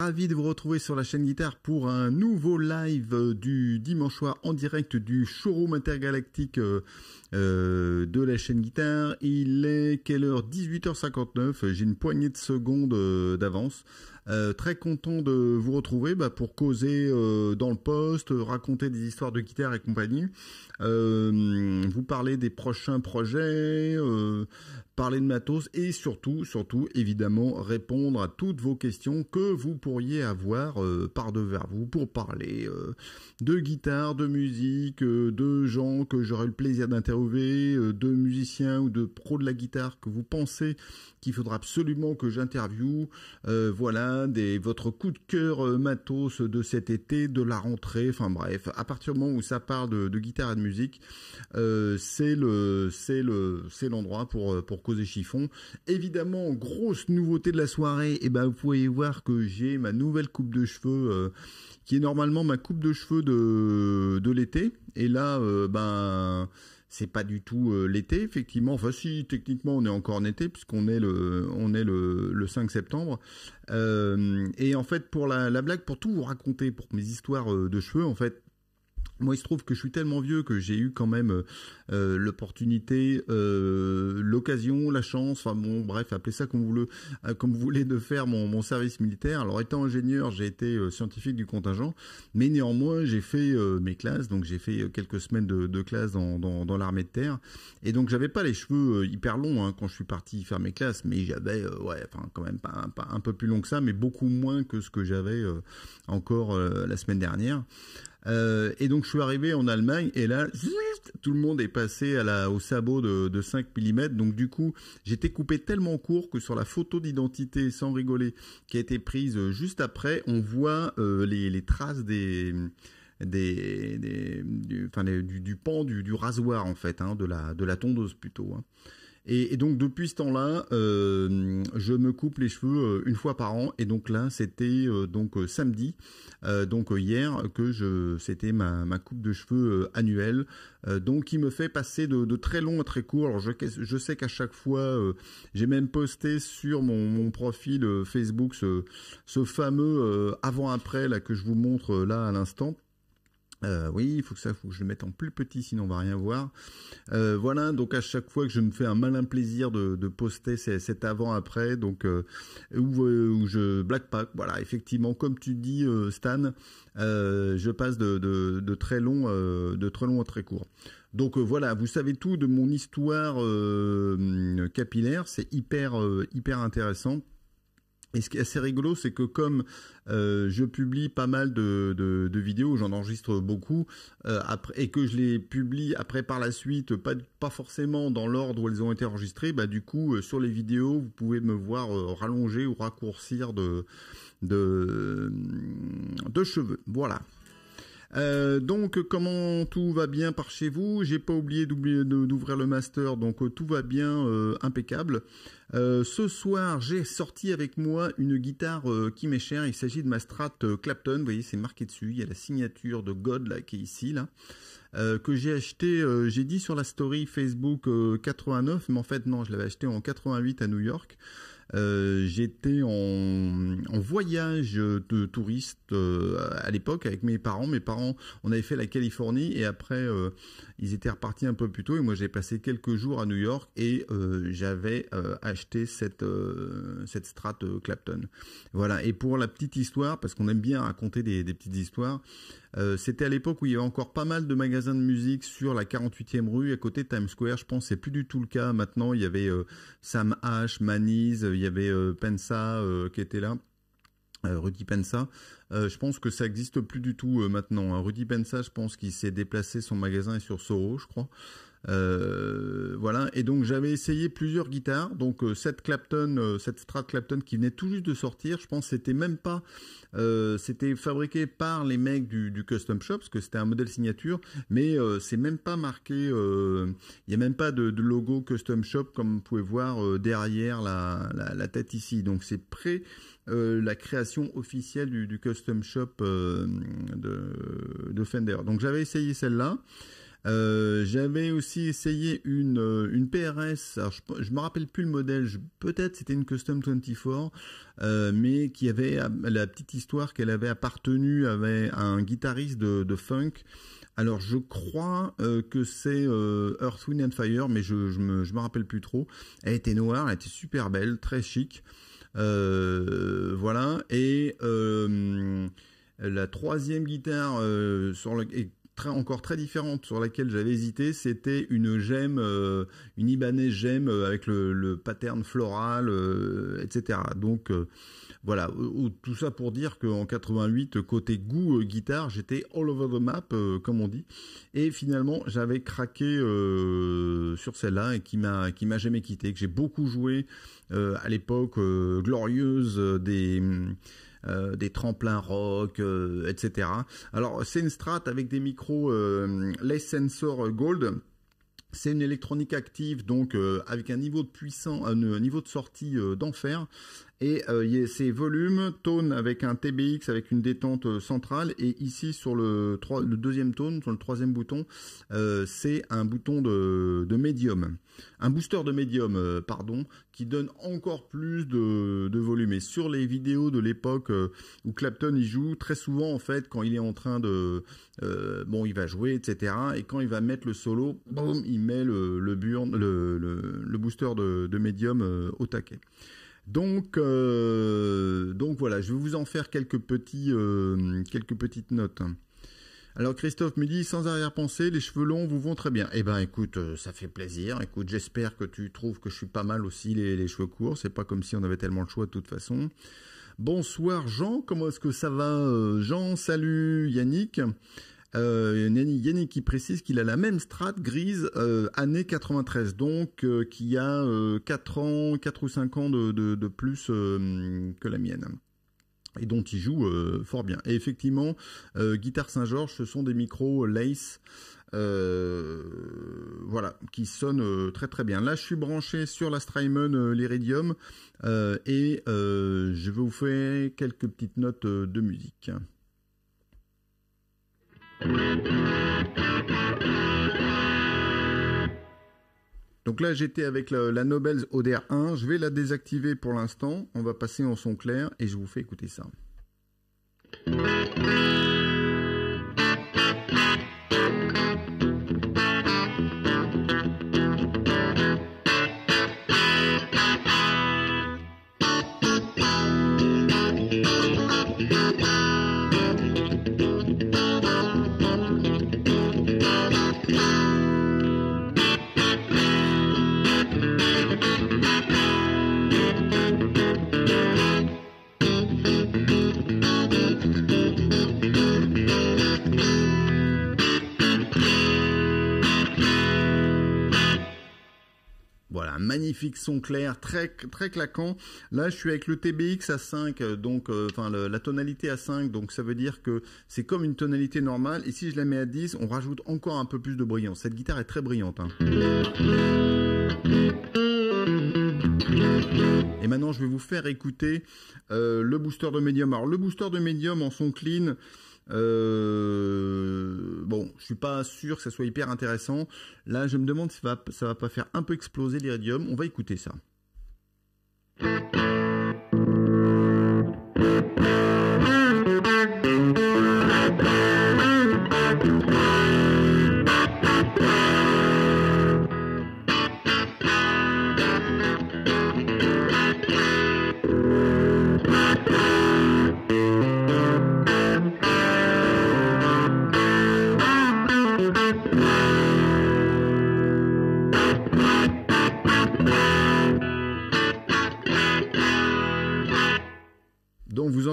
Ravi de vous retrouver sur la chaîne guitare pour un nouveau live du dimanche soir en direct du showroom intergalactique euh, euh, de la chaîne guitare. Il est quelle heure 18h59. J'ai une poignée de secondes euh, d'avance. très content de vous retrouver bah, pour causer dans le poste, raconter des histoires de guitare et compagnie. Euh, vous parler des prochains projets, euh, parler de matos et surtout, surtout, évidemment, répondre à toutes vos questions que vous pourriez avoir euh, par devers vous pour parler de guitare, de musique, de gens que j'aurai le plaisir d'interviewer, de musiciens ou de pros de la guitare que vous pensez qu'il faudra absolument que j'interviewe. voilà, des, votre coup de cœur matos de cet été, de la rentrée, enfin bref, à partir du moment où ça parle de, guitare et musique, euh, c'est le c'est le c'est l'endroit pour euh, pour causer chiffon. Évidemment, grosse nouveauté de la soirée, et eh ben vous pouvez voir que j'ai ma nouvelle coupe de cheveux euh, qui est normalement ma coupe de cheveux de de l'été et là ben c'est pas du tout l'été effectivement enfin si techniquement on est encore en été puisqu'on est le on est le, 5 septembre et en fait pour la, blague pour tout vous raconter pour mes histoires de cheveux en fait moi, il se trouve que je suis tellement vieux que j'ai eu quand même euh, euh, l'opportunité, euh, l'occasion, la chance, enfin bon, bref, appelez ça comme vous voulez, comme vous voulez de faire mon, service militaire. Alors, étant ingénieur, j'ai été scientifique du contingent, mais néanmoins, j'ai fait mes classes, donc j'ai fait quelques semaines de, classe dans, l'armée de terre, et donc j'avais pas les cheveux hyper longs hein, quand je suis parti faire mes classes, mais j'avais, ouais, enfin quand même pas, un peu plus long que ça, mais beaucoup moins que ce que j'avais encore la semaine dernière. Euh, et donc je suis arrivé en Allemagne et là tout le monde est passé au sabot de, de 5 mm. Donc du coup j'étais coupé tellement court que sur la photo d'identité, sans rigoler, qui a été prise euh, juste après, on voit euh, les, traces des des, du, pan du, rasoir en fait hein, de la de la tondeuse plutôt hein. Et, donc depuis ce temps-là, euh, je me coupe les cheveux euh, une fois par an. Et donc là, c'était euh, donc samedi, donc hier que je, c'était ma, coupe de cheveux annuelle. donc qui me fait passer de, très long à très court. Alors je, sais qu'à chaque fois, j'ai même posté sur mon, profil Facebook ce, fameux avant-après que je vous montre là à l'instant. Euh, oui, il faut que ça, je le mette en plus petit, sinon on va rien voir. Euh, voilà, donc à chaque fois que je me fais un malin plaisir de, poster cet avant-après, donc euh, où, je blague pas. Voilà, effectivement, comme tu dis, Stan, je passe de, très long, de très long à très court. Donc voilà, vous savez tout de mon histoire capillaire, c'est hyper, hyper intéressant. Et ce qui est assez rigolo, c'est que comme euh, je publie pas mal de, vidéos, j'en enregistre beaucoup, euh, et que je les publie après par la suite, pas, forcément dans l'ordre où elles ont été enregistrées, bah du coup euh, sur les vidéos, vous pouvez me voir rallonger ou raccourcir de, de cheveux. Voilà. Euh, donc comment tout va bien par chez vous J'ai pas oublié d'ouvrir le master, donc euh, tout va bien, euh, impeccable. ce soir, j'ai sorti avec moi une guitare qui m'est chère. Il s'agit de ma Strat Clapton. Vous voyez, c'est marqué dessus. Il y a la signature de God là qui est ici là. que j'ai acheté, j'ai dit sur la story Facebook 89, mais en fait non, je l'avais acheté en 88 à New York. Euh, j'étais en, voyage de touriste euh, à l'époque avec mes parents. Mes parents, on avait fait la Californie et après euh, ils étaient repartis un peu plus tôt et moi j'ai passé quelques jours à New York et j'avais acheté cette cette Strat Clapton. Voilà. Et pour la petite histoire, parce qu'on aime bien raconter des petites histoires, euh, c'était à l'époque où il y avait encore pas mal de magasins de musique sur la 48e rue, à côté de Times Square. Je pense c'est plus du tout le cas maintenant. Il y avait euh, Sam H, Maniz, il y avait euh, Pensa qui était là. Euh, Rudy Pensa, euh, je pense que ça existe plus du tout euh, maintenant. Hein. Rudy Pensa, je pense qu'il s'est déplacé, son magasin est sur Soro, je crois. voilà. Et donc j'avais essayé plusieurs guitares. Donc cette Clapton, cette Strat Clapton qui venait tout juste de sortir, je pense c'était même pas, c'était fabriqué par les mecs du, custom shop parce que c'était un modèle signature, mais c'est même pas marqué, il n'y a même pas de, logo custom shop comme vous pouvez voir derrière la, tête ici. Donc c'est prêt... Euh, la création officielle du, custom shop euh, de, Fender. Donc j'avais essayé celle-là. Euh, j'avais aussi essayé une, une PRS, je, ne me rappelle plus le modèle, peut-être c'était une Custom 24, mais qui avait la petite histoire qu'elle avait appartenu à un guitariste de, funk. Alors je crois que c'est Earth, Wind and Fire, mais je, ne me, me rappelle plus trop. Elle était noire, elle était super belle, très chic. Euh, voilà. Et euh, la troisième guitare euh, sur le, Très, encore très différente sur laquelle j'avais hésité, c'était une gemme, une Ibanez gemme avec le, pattern floral, etc. Donc voilà, tout ça pour dire qu'en 88, côté goût euh, guitare, j'étais all over the map, euh, comme on dit. Et finalement, j'avais craqué euh, sur celle-là et qui m'a m'a jamais quitté, que j'ai beaucoup joué à l'époque glorieuse des tremplins rock, etc. Alors c'est une strat avec des micros Les Sensor Gold. C'est une électronique active, donc avec un niveau de puissance, un niveau de sortie d'enfer. Et euh, ces volumes tone avec un TBX avec une détente euh, centrale et ici sur le, deuxième tone, sur le troisième bouton, euh, c'est un bouton de, médium. Un booster de médium, euh, pardon, qui donne encore plus de, volume. Et sur les vidéos de l'époque où Clapton y joue, très souvent en fait quand il est en train de... bon, il va jouer, etc. Et quand il va mettre le solo, boum, il met le, booster de, de médium au taquet. Donc, euh, donc voilà, je vais vous en faire euh, quelques, petites notes. Alors Christophe me dit sans arrière-pensée, les cheveux longs vous vont très bien. Eh ben écoute, euh, ça fait plaisir. Écoute, j'espère que tu trouves que je suis pas mal aussi les, les cheveux courts. C'est pas comme si on avait tellement le choix de toute façon. Bonsoir Jean, comment est-ce que ça va Jean, salut Yannick. Euh, Yannick qui précise qu'il a la même strate grise euh, année 93, donc euh, qui a 4 euh, ans, 4 ou 5 ans de, plus que la mienne et dont il joue fort bien. Et effectivement, Guitare Saint-Georges, ce sont des micros Lace, voilà, qui sonnent très très bien. Là, je suis branché sur la Strymon l'Iridium et je vais vous faire quelques petites notes de musique. Donc là, j'étais avec la, Nobels ODR1. Je vais la désactiver pour l'instant. On va passer en son clair et je vous fais écouter ça. son clair très très claquant. Là, je suis avec le TBX à 5, euh, donc euh, enfin la tonalité à 5, donc ça veut dire que c'est comme une tonalité normale. Et si je la mets à 10, on rajoute encore un peu plus de brillance. Cette guitare est très brillante. Hein. Et maintenant, je vais vous faire écouter euh, le booster de médium. Alors, le booster de médium en son clean, euh, bon, je suis pas sûr que ça soit hyper intéressant. Là, je me demande si ça va, ça va pas faire un peu exploser l'iridium. On va écouter ça.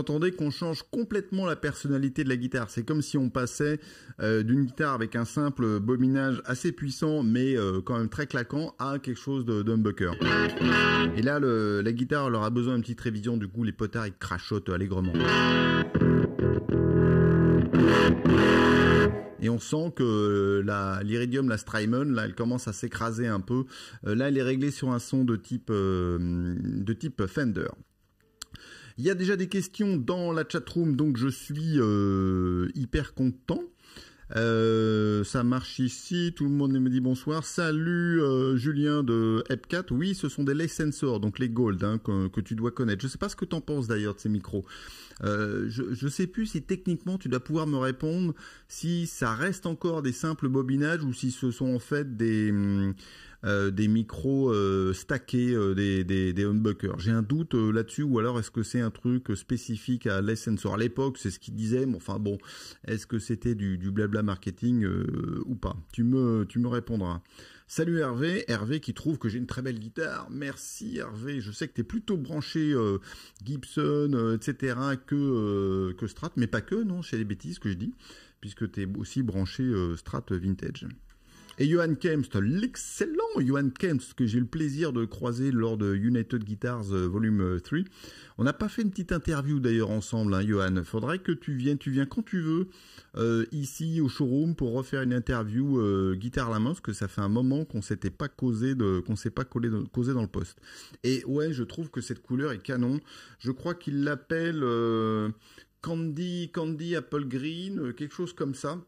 entendez qu'on change complètement la personnalité de la guitare. C'est comme si on passait euh, d'une guitare avec un simple bobinage assez puissant, mais euh, quand même très claquant, à quelque chose d'humbucker. Et là, la guitare leur a besoin d'une petite révision, du coup les potards ils crachotent allègrement. et on sent que euh, l'iridium, la Strymon, là, elle commence à s'écraser un peu. là, elle est réglée sur un son de type de type Fender. Il y a déjà des questions dans la chatroom, donc je suis euh, hyper content. Euh, ça marche ici, tout le monde me dit bonsoir. Salut euh, Julien de Epcat. Oui, ce sont des licensors, donc les gold hein, que, tu dois connaître. Je ne sais pas ce que tu en penses d'ailleurs de ces micros. Euh, je ne sais plus si techniquement tu dois pouvoir me répondre si ça reste encore des simples bobinages ou si ce sont en fait des, mm, euh, des micros euh, stackés des, des, J'ai un doute là-dessus ou alors est-ce que c'est un truc spécifique à Les Sensors À l'époque, c'est ce qu'ils disaient, mais enfin bon, est-ce que c'était du, du blabla marketing ou pas Tu me, tu me répondras. Salut Hervé, Hervé qui trouve que j'ai une très belle guitare. Merci Hervé, je sais que tu es plutôt branché euh, Gibson, euh, etc. que, euh, que Strat, mais pas que, non, c'est des bêtises que je dis, puisque tu es aussi branché Strat Vintage. Et Johan Kempst, l'excellent Johan Kempst que j'ai eu le plaisir de croiser lors de United Guitars euh, Volume 3. Euh, On n'a pas fait une petite interview d'ailleurs ensemble, hein, Johan. Faudrait que tu viennes, tu viens quand tu veux euh, ici au showroom pour refaire une interview guitare à la main, parce que ça fait un moment qu'on s'était pas causé qu'on s'est pas causé dans le poste. Et ouais, je trouve que cette couleur est canon. Je crois qu'il l'appelle Candy, Candy Apple Green, quelque chose comme ça.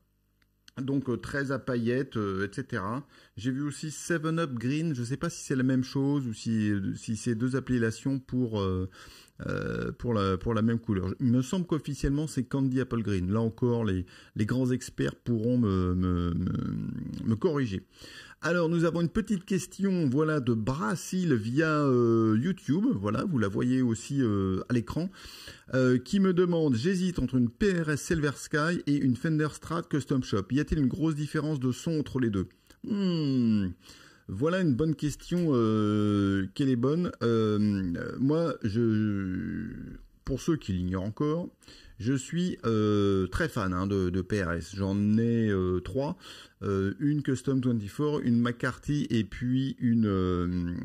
Donc 13 euh, à paillettes, euh, etc. J'ai vu aussi 7 Up Green, je ne sais pas si c'est la même chose ou si, euh, c'est deux appellations pour euh, pour, la, pour la même couleur. Il me semble qu'officiellement c'est Candy Apple Green. Là encore, les, grands experts pourront me, me, corriger. Alors nous avons une petite question voilà de Brasil via euh, YouTube, voilà, vous la voyez aussi euh, à l'écran, qui me demande j'hésite entre une PRS Silver Sky et une Fender Strat Custom Shop. Y a-t-il une grosse différence de son entre les deux hmm. Voilà une bonne question, euh, qu'elle est bonne. Euh, moi, je, pour ceux qui l'ignorent encore, je suis euh, très fan hein, de, PRS. J'en ai trois. une Custom 24, une McCarthy et puis une,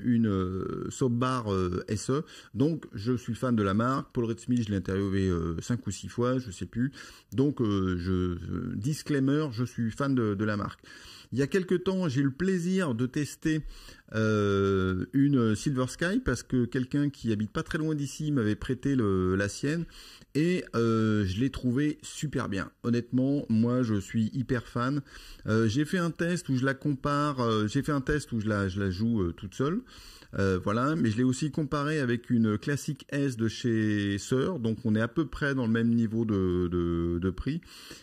une SE. Donc je suis fan de la marque. Paul Redsmith, je l'ai interviewé 5 ou 6 fois, je sais plus. Donc je disclaimer, je suis fan de la marque. Il y a quelques temps, j'ai eu le plaisir de tester euh, une Silver Sky parce que quelqu'un qui habite pas très loin d'ici m'avait prêté la sienne et euh, je l'ai trouvé super bien. Honnêtement, moi je suis hyper fan. Euh, j'ai fait un test où je la compare, j'ai fait un test où je la joue toute seule. Euh, voilà, mais je l'ai aussi comparé avec une classique S de chez Sœur, donc on est à peu près dans le même niveau de, prix.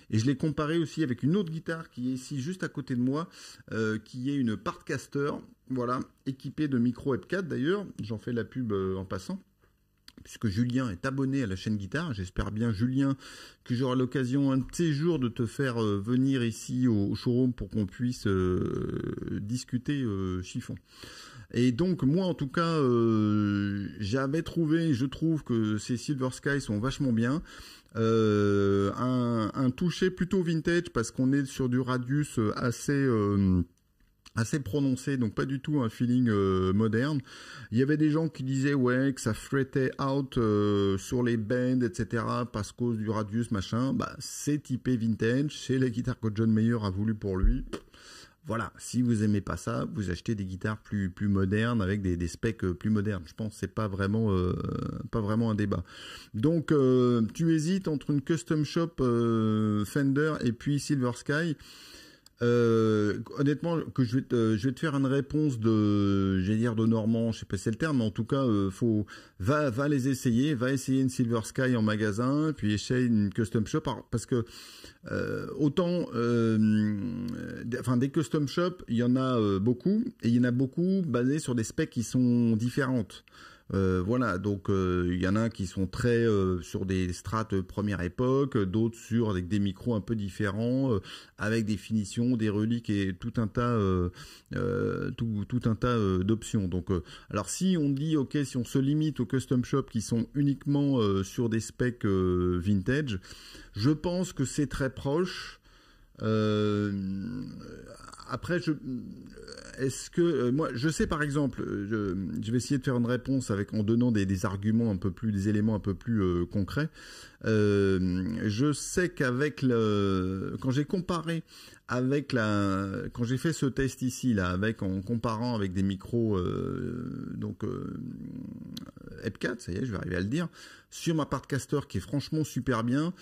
Et je l'ai comparé aussi avec une autre guitare qui est ici juste à côté de moi, euh, qui est une Partcaster, voilà, équipée de micro F4 d'ailleurs, j'en fais la pub euh, en passant puisque Julien est abonné à la chaîne guitare. J'espère bien, Julien, que j'aurai l'occasion un de ces jours de te faire venir ici au, showroom pour qu'on puisse discuter chiffon. Et donc moi en tout cas, euh, j'avais trouvé, je trouve que ces Silver Sky sont vachement bien. Euh, un, toucher plutôt vintage parce qu'on est sur du radius euh, assez assez prononcé, donc pas du tout un feeling moderne. Il y avait des gens qui disaient ouais que ça frettait out sur les bends, etc. parce cause du radius machin. Bah c'est typé vintage, c'est la guitare que John Mayer a voulu pour lui voilà, si vous aimez pas ça, vous achetez des guitares plus plus modernes avec des, des specs euh, plus modernes. Je pense c'est pas vraiment euh, pas vraiment un débat. Donc euh, tu hésites entre une custom shop Fender et puis Silver Sky. Euh, honnêtement, que je vais, te, faire une réponse de, j'allais dire de Normand, je sais pas si c'est le terme, mais en tout cas, euh, faut va les essayer, va essayer une Silver Sky en magasin, puis essaye une custom shop parce que euh, autant, enfin des custom shops, il y en a beaucoup et il y en a beaucoup basés sur des specs qui sont différentes. Euh, voilà, donc euh, il y en a qui sont très euh, sur des strates première époque, d'autres sur avec des micros un peu différents, avec des finitions, des reliques et tout un tas, tout, un tas d'options. Donc, alors si on dit ok, si on se limite aux custom shops qui sont uniquement sur des specs vintage, je pense que c'est très proche euh, après, je, est-ce que euh, moi je sais par exemple euh, je, vais essayer de faire une réponse avec en donnant des, arguments un peu plus des éléments un peu plus concrets euh, je sais qu'avec le quand j'ai comparé avec la quand j'ai fait ce test ici là avec en comparant avec des micros donc Ep4, ça y est je vais arriver à le dire sur ma part caster qui est franchement super bien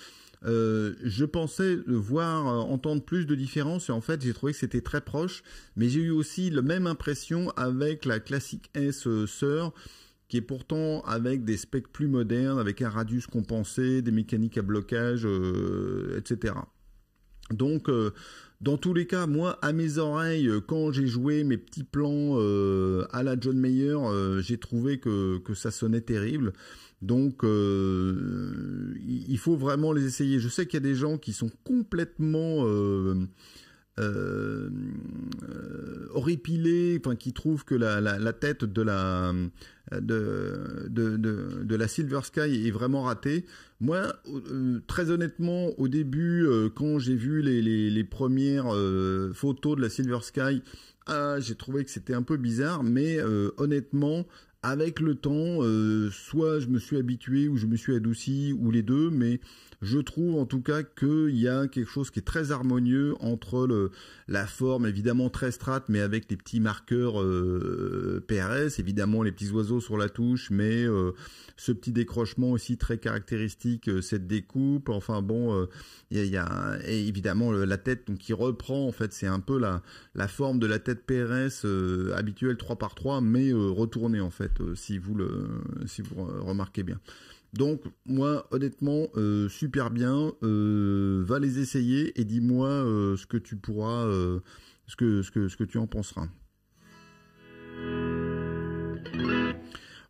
euh, je pensais voir, euh, entendre plus de différence et en fait j'ai trouvé que c'était très proche, mais j'ai eu aussi la même impression avec la classique S euh, Sœur qui est pourtant avec des specs plus modernes, avec un radius compensé, des mécaniques à blocage, etc. Donc dans tous les cas, moi, à mes oreilles, euh, quand j'ai joué mes petits plans euh, à la John Mayer, euh, j'ai trouvé que, que ça sonnait terrible. Donc, il faut vraiment les essayer. Je sais qu'il y a des gens qui sont complètement euh, euh, horripilé, enfin qui trouve que la, tête de la Silver Sky est vraiment ratée. Moi, euh, très honnêtement, au début, euh, quand j'ai vu les, premières photos de la Silver Sky, ah, j'ai trouvé que c'était un peu bizarre, mais honnêtement, avec le temps, soit je me suis habitué ou je me suis adouci ou les deux, mais je trouve en tout cas qu'il y a quelque chose qui est très harmonieux entre la forme évidemment très strat, mais avec les petits marqueurs euh, PRS, évidemment les petits oiseaux sur la touche, mais euh, ce petit décrochement aussi très caractéristique, euh, cette découpe. Enfin bon, il y, a, et évidemment la tête donc qui reprend en fait, c'est un peu la, la forme de la tête PRS habituelle 3 par 3 mais retournée en fait, si vous le si vous remarquez bien. Donc moi honnêtement euh, super bien, euh, va les essayer et dis-moi euh, ce que tu pourras, ce que, ce, que, ce que tu en penseras.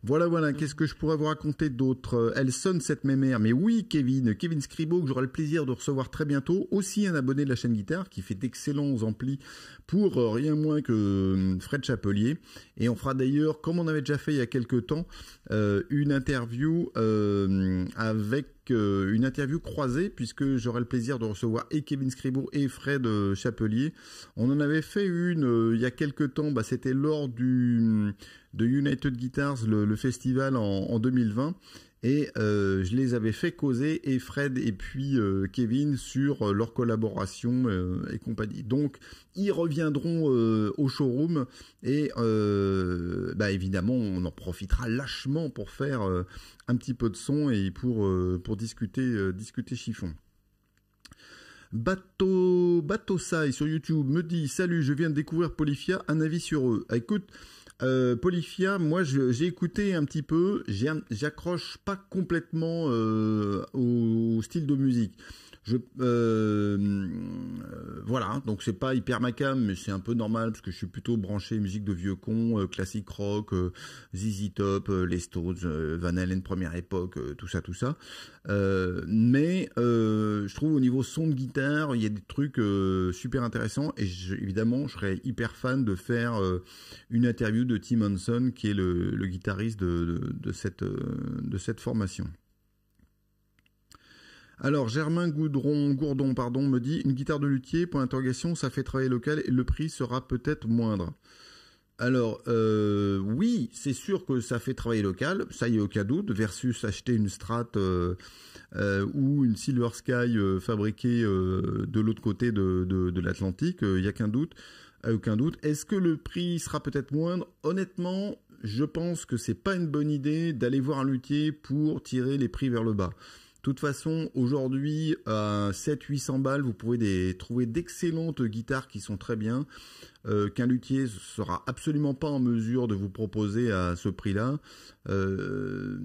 Voilà, voilà, qu'est-ce que je pourrais vous raconter d'autre euh, Elle sonne cette mémère, mais oui, Kevin, Kevin Scribo, que j'aurai le plaisir de recevoir très bientôt, aussi un abonné de la chaîne guitare, qui fait d'excellents amplis pour euh, rien moins que euh, Fred Chapelier. Et on fera d'ailleurs, comme on avait déjà fait il y a quelques temps, une interview avec une interview croisée puisque j'aurai le plaisir de recevoir et Kevin Scribourg et Fred euh, Chapelier. On en avait fait une euh, il y a quelques temps, bah, c'était lors du de United Guitars, le, festival en, en 2020 et euh, je les avais fait causer et Fred et puis euh, Kevin sur euh, leur collaboration et compagnie. Donc ils reviendront au showroom et bah, évidemment on en profitera lâchement pour faire un petit peu de son et pour pour discuter discuter chiffon. Bateau Bateau Sai sur YouTube me dit salut je viens de découvrir Polyphia un avis sur eux. écoute euh, Polyphia, moi j'ai écouté un petit peu, j'accroche pas complètement euh, au style de musique. Euh, euh, voilà, donc c'est pas hyper macam, mais c'est un peu normal parce que je suis plutôt branché musique de vieux con, euh, classique rock, ZZ Top, les Stones, Van Halen première époque, tout ça, tout ça. mais je trouve au niveau son de guitare, il y a des trucs super intéressants et évidemment, je serais hyper fan de faire une interview de Tim Hanson qui est le, guitariste de cette formation. Alors Germain Goudron, Gourdon pardon, me dit une guitare de luthier, point interrogation, ça fait travailler local et le prix sera peut-être moindre. Alors euh, oui, c'est sûr que ça fait travail local, ça y est aucun doute, versus acheter une Strat euh, euh, ou une Silver Sky fabriquée de l'autre côté de, l'Atlantique, il n'y a qu'un doute, aucun doute. Est-ce que le prix sera peut-être moindre Honnêtement, je pense que c'est pas une bonne idée d'aller voir un luthier pour tirer les prix vers le bas. De toute façon, aujourd'hui, à 700-800 balles, vous pouvez trouver d'excellentes guitares qui sont très bien. Euh, qu'un luthier sera absolument pas en mesure de vous proposer à ce prix-là. Euh,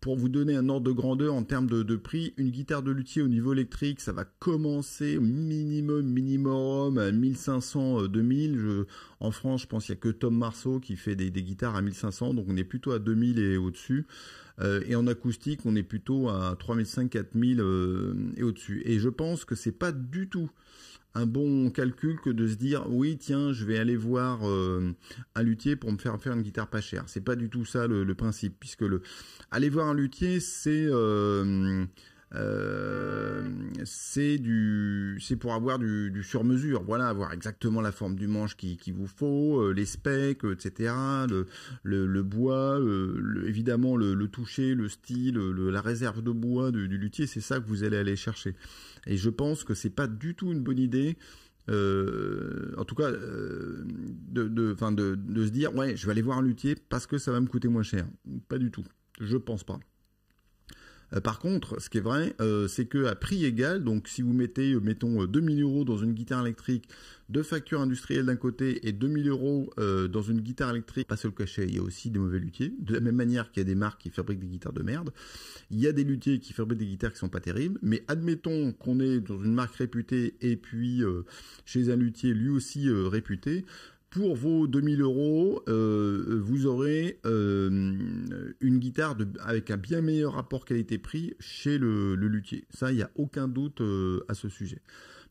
pour vous donner un ordre de grandeur en termes de, prix, une guitare de luthier au niveau électrique, ça va commencer au minimum, minimum à 1500, 2000. Euh, en France, je pense qu'il n'y a que Tom Marceau qui fait des, guitares à 1500, donc on est plutôt à 2000 et au-dessus. et en acoustique, on est plutôt à 3500, 4000 et au-dessus. Et je pense que ce n'est pas du tout un bon calcul que de se dire oui tiens je vais aller voir euh, un luthier pour me faire faire une guitare pas chère. C'est pas du tout ça le, principe puisque le aller voir un luthier c'est euh, euh, c'est du, pour avoir du, sur-mesure. Voilà, avoir exactement la forme du manche qui, vous faut, euh, les specs, euh, etc. Le, bois, évidemment le, toucher, le style, la réserve de bois du, luthier, c'est ça que vous allez aller chercher. Et je pense que c'est pas du tout une bonne idée en tout cas, de, de, de se dire, ouais, je vais aller voir un luthier parce que ça va me coûter moins cher. Pas du tout. Je pense pas. Euh, par contre, ce qui est vrai, euh, c'est que à prix égal, donc si vous mettez, euh, mettons, 2000 euros dans une guitare électrique de facture industrielle d'un côté et 2000 euros dans une guitare électrique, pas seul cachet, il y a aussi des mauvais luthiers. De la même manière qu'il y a des marques qui fabriquent des guitares de merde, il y a des luthiers qui fabriquent des guitares qui ne sont pas terribles. Mais admettons qu'on est dans une marque réputée et puis chez un luthier lui aussi réputé, pour vos 2000 euros, euh, vous aurez euh, une guitare avec un bien meilleur rapport qualité-prix chez le, le, luthier. Ça, il n'y a aucun doute euh, à ce sujet.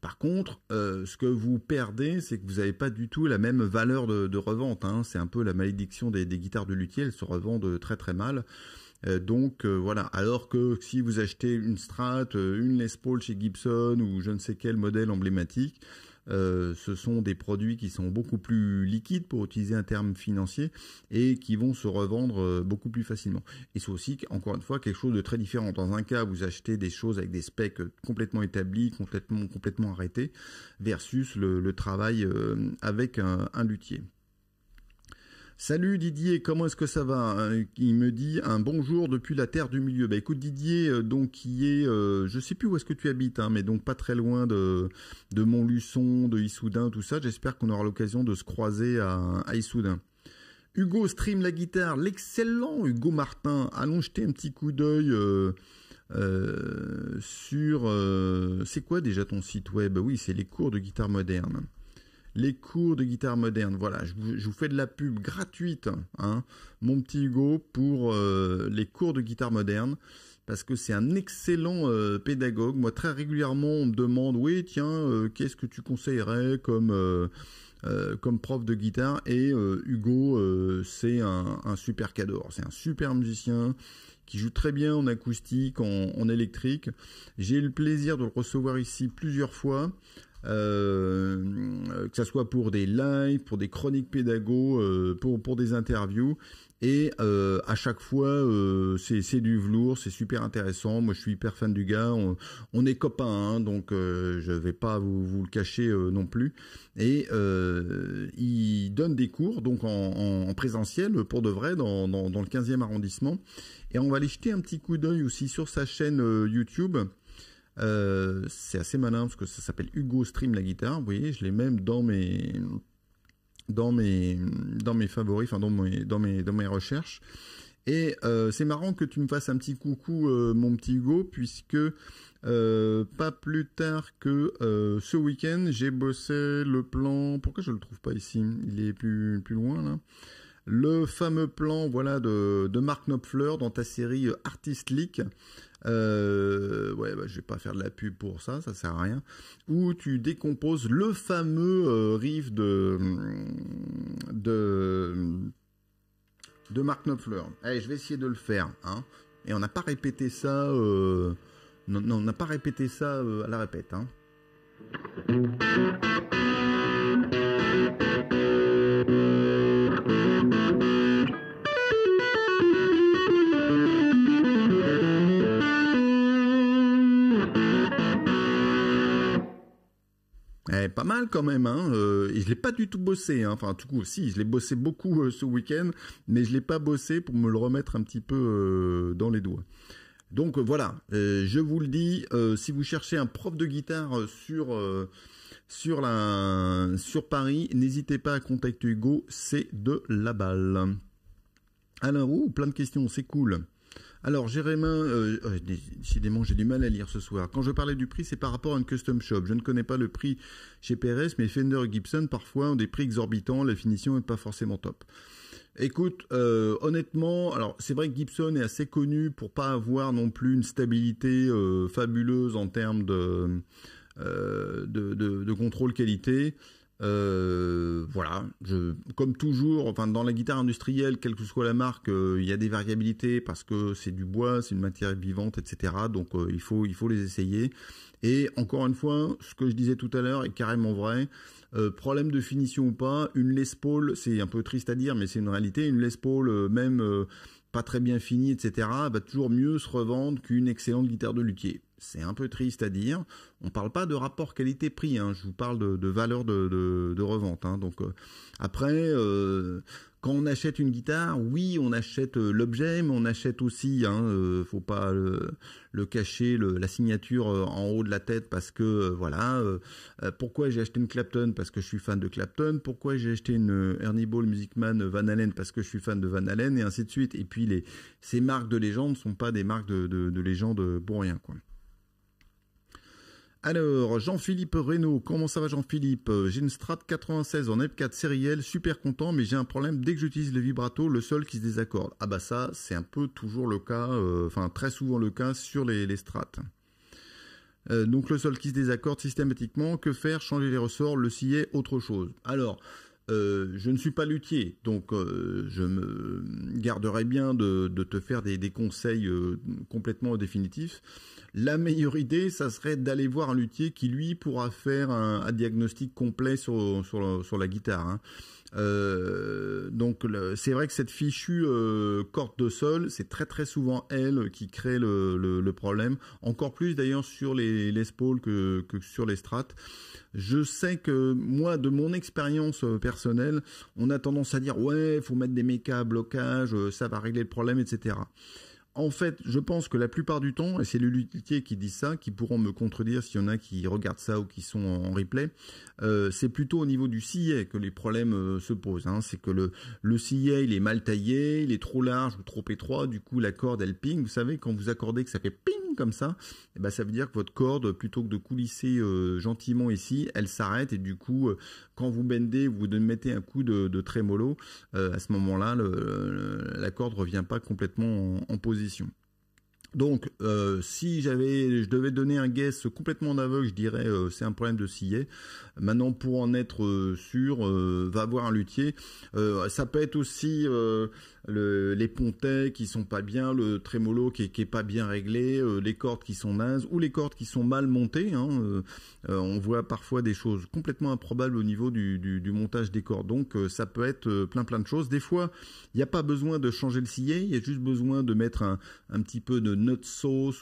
Par contre, ce que vous perdez, c'est que vous n'avez pas du tout la même valeur de, revente. Hein. C'est un peu la malédiction des, des, guitares de luthier, elles se revendent très très mal. Donc voilà, alors que si vous achetez une Strat, une Les Paul chez Gibson ou je ne sais quel modèle emblématique, euh, ce sont des produits qui sont beaucoup plus liquides pour utiliser un terme financier et qui vont se revendre euh, beaucoup plus facilement. Et c'est aussi encore une fois quelque chose de très différent. Dans un cas, vous achetez des choses avec des specs euh, complètement établis, complètement complètement arrêtés, versus le, travail avec un luthier. Salut Didier, comment est-ce que ça va hein Il me dit un bonjour depuis la terre du milieu. Bah écoute Didier, euh, donc qui est, euh, je sais plus où est-ce que tu habites, hein, mais donc pas très loin de, de Montluçon, de Issoudun, tout ça. J'espère qu'on aura l'occasion de se croiser à, Issoudun. Hugo stream la guitare, l'excellent Hugo Martin. Allons jeter un petit coup d'œil euh, sur... c'est quoi déjà ton site web Oui, c'est les cours de guitare moderne les cours de guitare moderne. Voilà, je vous, fais de la pub gratuite, hein, mon petit Hugo, pour euh, les cours de guitare moderne. Parce que c'est un excellent euh, pédagogue. Moi, très régulièrement, on me demande, oui, tiens, euh, qu'est-ce que tu conseillerais comme comme prof de guitare Et Hugo, c'est un, super cadeau, C'est un super musicien qui joue très bien en acoustique, en électrique. J'ai eu le plaisir de le recevoir ici plusieurs fois. Euh, que ça soit pour des lives, pour des chroniques pédago, euh, pour pour des interviews. Et euh, à chaque fois, c'est du velours, c'est super intéressant. Moi, je suis hyper fan du gars. On, est copains, hein, donc je vais pas vous, le cacher non plus. Et il donne des cours donc en, présentiel pour de vrai dans, dans, dans, le 15e arrondissement. Et on va aller jeter un petit coup d'œil aussi sur sa chaîne YouTube. Euh, c'est assez malin parce que ça s'appelle Hugo Stream la guitare. Vous voyez, je l'ai même dans mes dans mes dans mes favoris, enfin dans mes dans mes dans mes recherches. Et euh, c'est marrant que tu me fasses un petit coucou, euh, mon petit Hugo, puisque pas plus tard que ce week-end, j'ai bossé le plan. Pourquoi je le trouve pas ici Il est plus plus loin là. Le fameux plan, voilà, de, de Mark Knopfler dans ta série Artist Leak. Euh, ouais, bah, je vais pas faire de la pub pour ça, ça sert à rien. Où tu décomposes le fameux euh, riff de de de Mark Knopfler. Allez, je vais essayer de le faire, hein. Et on n'a pas répété ça. Euh, non, on n'a pas répété ça euh, à la répète, hein. pas mal quand même. Hein. Euh, je l'ai pas du tout bossé. Hein. Enfin, tout coup, si, je l'ai bossé beaucoup euh, ce week-end, mais je l'ai pas bossé pour me le remettre un petit peu euh, dans les doigts. Donc voilà, je vous le dis, si vous cherchez un prof de guitare sur sur la sur Paris, n'hésitez pas à contacter Hugo. C'est de la balle. Alain Roux, plein de questions, c'est cool. Alors, Jérémin, euh, euh, décidément, j'ai du mal à lire ce soir. Quand je parlais du prix, c'est par rapport à une custom shop. Je ne connais pas le prix chez PRS, mais Fender et Gibson, parfois, ont des prix exorbitants. La finition n'est pas forcément top. Écoute, euh, honnêtement, alors c'est vrai que Gibson est assez connu pour pas avoir non plus une stabilité fabuleuse en termes de contrôle qualité. Euh, voilà, je, comme toujours, enfin dans la guitare industrielle, quelle que soit la marque, euh, il y a des variabilités parce que c'est du bois, c'est une matière vivante, etc. Donc euh, il faut il faut les essayer. Et encore une fois, ce que je disais tout à l'heure est carrément vrai. problème de finition ou pas, une Les Paul, c'est un peu triste à dire, mais c'est une réalité. Une Les Paul, même pas très bien finie, etc., va toujours mieux se revendre qu'une excellente guitare de luthier c'est un peu triste à dire. On parle pas de rapport qualité-prix, hein. je vous parle de, valeur de, revente. Hein. Donc euh, après, euh, quand on achète une guitare, oui, on achète euh, l'objet, mais on achète aussi. Hein, faut pas le, cacher, la signature en haut de la tête parce que voilà. pourquoi j'ai acheté une Clapton Parce que je suis fan de Clapton. Pourquoi j'ai acheté une Ernie Ball Music Man Van Halen Parce que je suis fan de Van Halen et ainsi de suite. Et puis ces marques de légende ne sont pas des marques de, de légende pour rien quoi. Alors, Jean-Philippe Reynaud, comment ça va Jean-Philippe euh, J'ai une Strat 96 en F4 sériel, super content, mais j'ai un problème dès que j'utilise le vibrato, le sol qui se désaccorde. Ah bah ça, c'est un peu toujours le cas, euh, enfin très souvent le cas sur les, les strats. Euh, donc le sol qui se désaccorde systématiquement, que faire Changer les ressorts, le scier, autre chose. Alors, euh, je ne suis pas luthier, donc euh, je me garderai bien de, te faire des, conseils euh, complètement définitifs. La meilleure idée, ça serait d'aller voir un luthier qui lui pourra faire un, diagnostic complet sur, la, guitare. Hein. Euh, donc c'est vrai que cette fichue euh, corde de sol, c'est très très souvent elle qui crée le, problème. Encore plus d'ailleurs sur les, les que, sur les strates. Je sais que moi, de mon expérience euh, personnelle, on a tendance à dire ouais, il faut mettre des mécas blocages, blocage, ça va régler le problème, etc en fait, je pense que la plupart du temps, et c'est les luthiers qui dit ça, qui pourront me contredire s'il y en a qui regardent ça ou qui sont en replay, euh, c'est plutôt au niveau du sillet que les problèmes euh, se posent. Hein. C'est que le, le il est mal taillé, il est trop large ou trop étroit, du coup la corde, elle ping. Vous savez, quand vous accordez que ça fait ping comme ça, eh ben, ça veut dire que votre corde, plutôt que de coulisser euh, gentiment ici, elle s'arrête et du coup, quand vous bendez, vous mettez un coup de, de trémolo, euh, à ce moment-là, la corde revient pas complètement en, en position. Donc euh, si j'avais, je devais donner un guess complètement aveugle je dirais euh, c'est un problème de sillet. Maintenant, pour en être euh, sûr, va voir un luthier. ça peut être aussi les pontets qui sont pas bien, le trémolo qui, n'est est pas bien réglé, les cordes qui sont nazes ou les cordes qui sont mal montées. Hein, on voit parfois des choses complètement improbables au niveau du, montage des cordes. Donc, ça peut être plein plein de choses. Des fois, il n'y a pas besoin de changer le sillet, il y a juste besoin de mettre un, petit peu de nuts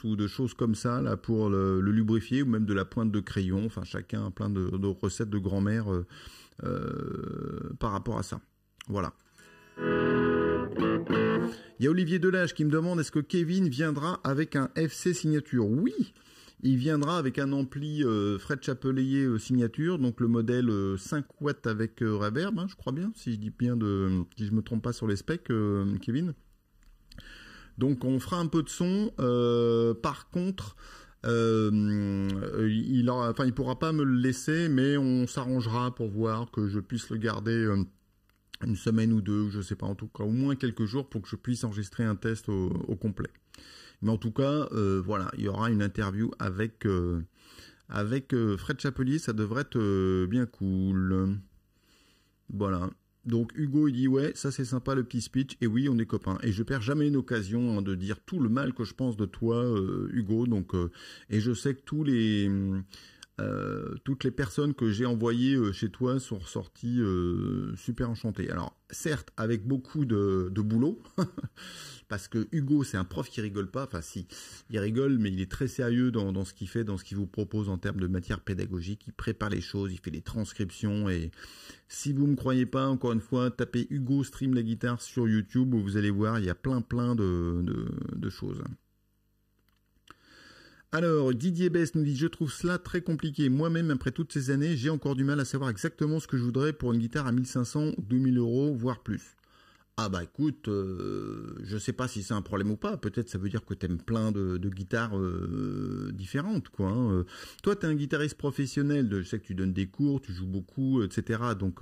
ou de choses comme ça là pour le, lubrifier ou même de la pointe de crayon. Enfin, chacun a plein de, recettes de grand-mère euh, euh, par rapport à ça. Voilà. Il y a Olivier Delage qui me demande est-ce que Kevin viendra avec un FC signature Oui, il viendra avec un ampli euh, Fred Chapelier signature, donc le modèle 5 watts avec reverb, hein, je crois bien, si je dis bien de, je me trompe pas sur les specs, Kevin. Donc on fera un peu de son. Euh, par contre, euh, il, aura, enfin, il pourra pas me le laisser, mais on s'arrangera pour voir que je puisse le garder euh, une semaine ou deux, je sais pas, en tout cas au moins quelques jours pour que je puisse enregistrer un test au, complet. Mais en tout cas, voilà, il y aura une interview avec avec Fred Chapelier, ça devrait être bien cool. Voilà. Donc Hugo il dit ouais ça c'est sympa le petit speech et oui on est copains et je perds jamais une occasion hein, de dire tout le mal que je pense de toi euh, Hugo donc euh, et je sais que tous les euh, toutes les personnes que j'ai envoyées euh, chez toi sont ressorties euh, super enchantées. Alors, certes, avec beaucoup de, boulot, parce que Hugo, c'est un prof qui rigole pas. Enfin, si, il rigole, mais il est très sérieux dans, ce qu'il fait, dans ce qu'il vous propose en termes de matière pédagogique. Il prépare les choses, il fait les transcriptions. Et si vous ne me croyez pas, encore une fois, tapez Hugo stream la guitare sur YouTube où vous allez voir, il y a plein plein de choses. Alors, Didier Bess nous dit, je trouve cela très compliqué. Moi-même, après toutes ces années, j'ai encore du mal à savoir exactement ce que je voudrais pour une guitare à 1500 2000 euros, voire plus. Ah bah écoute, euh, je ne sais pas si c'est un problème ou pas. Peut-être ça veut dire que tu aimes plein de, guitares euh, différentes, quoi. Hein. Euh, toi, tu es un guitariste professionnel. je sais que tu donnes des cours, tu joues beaucoup, etc. Donc,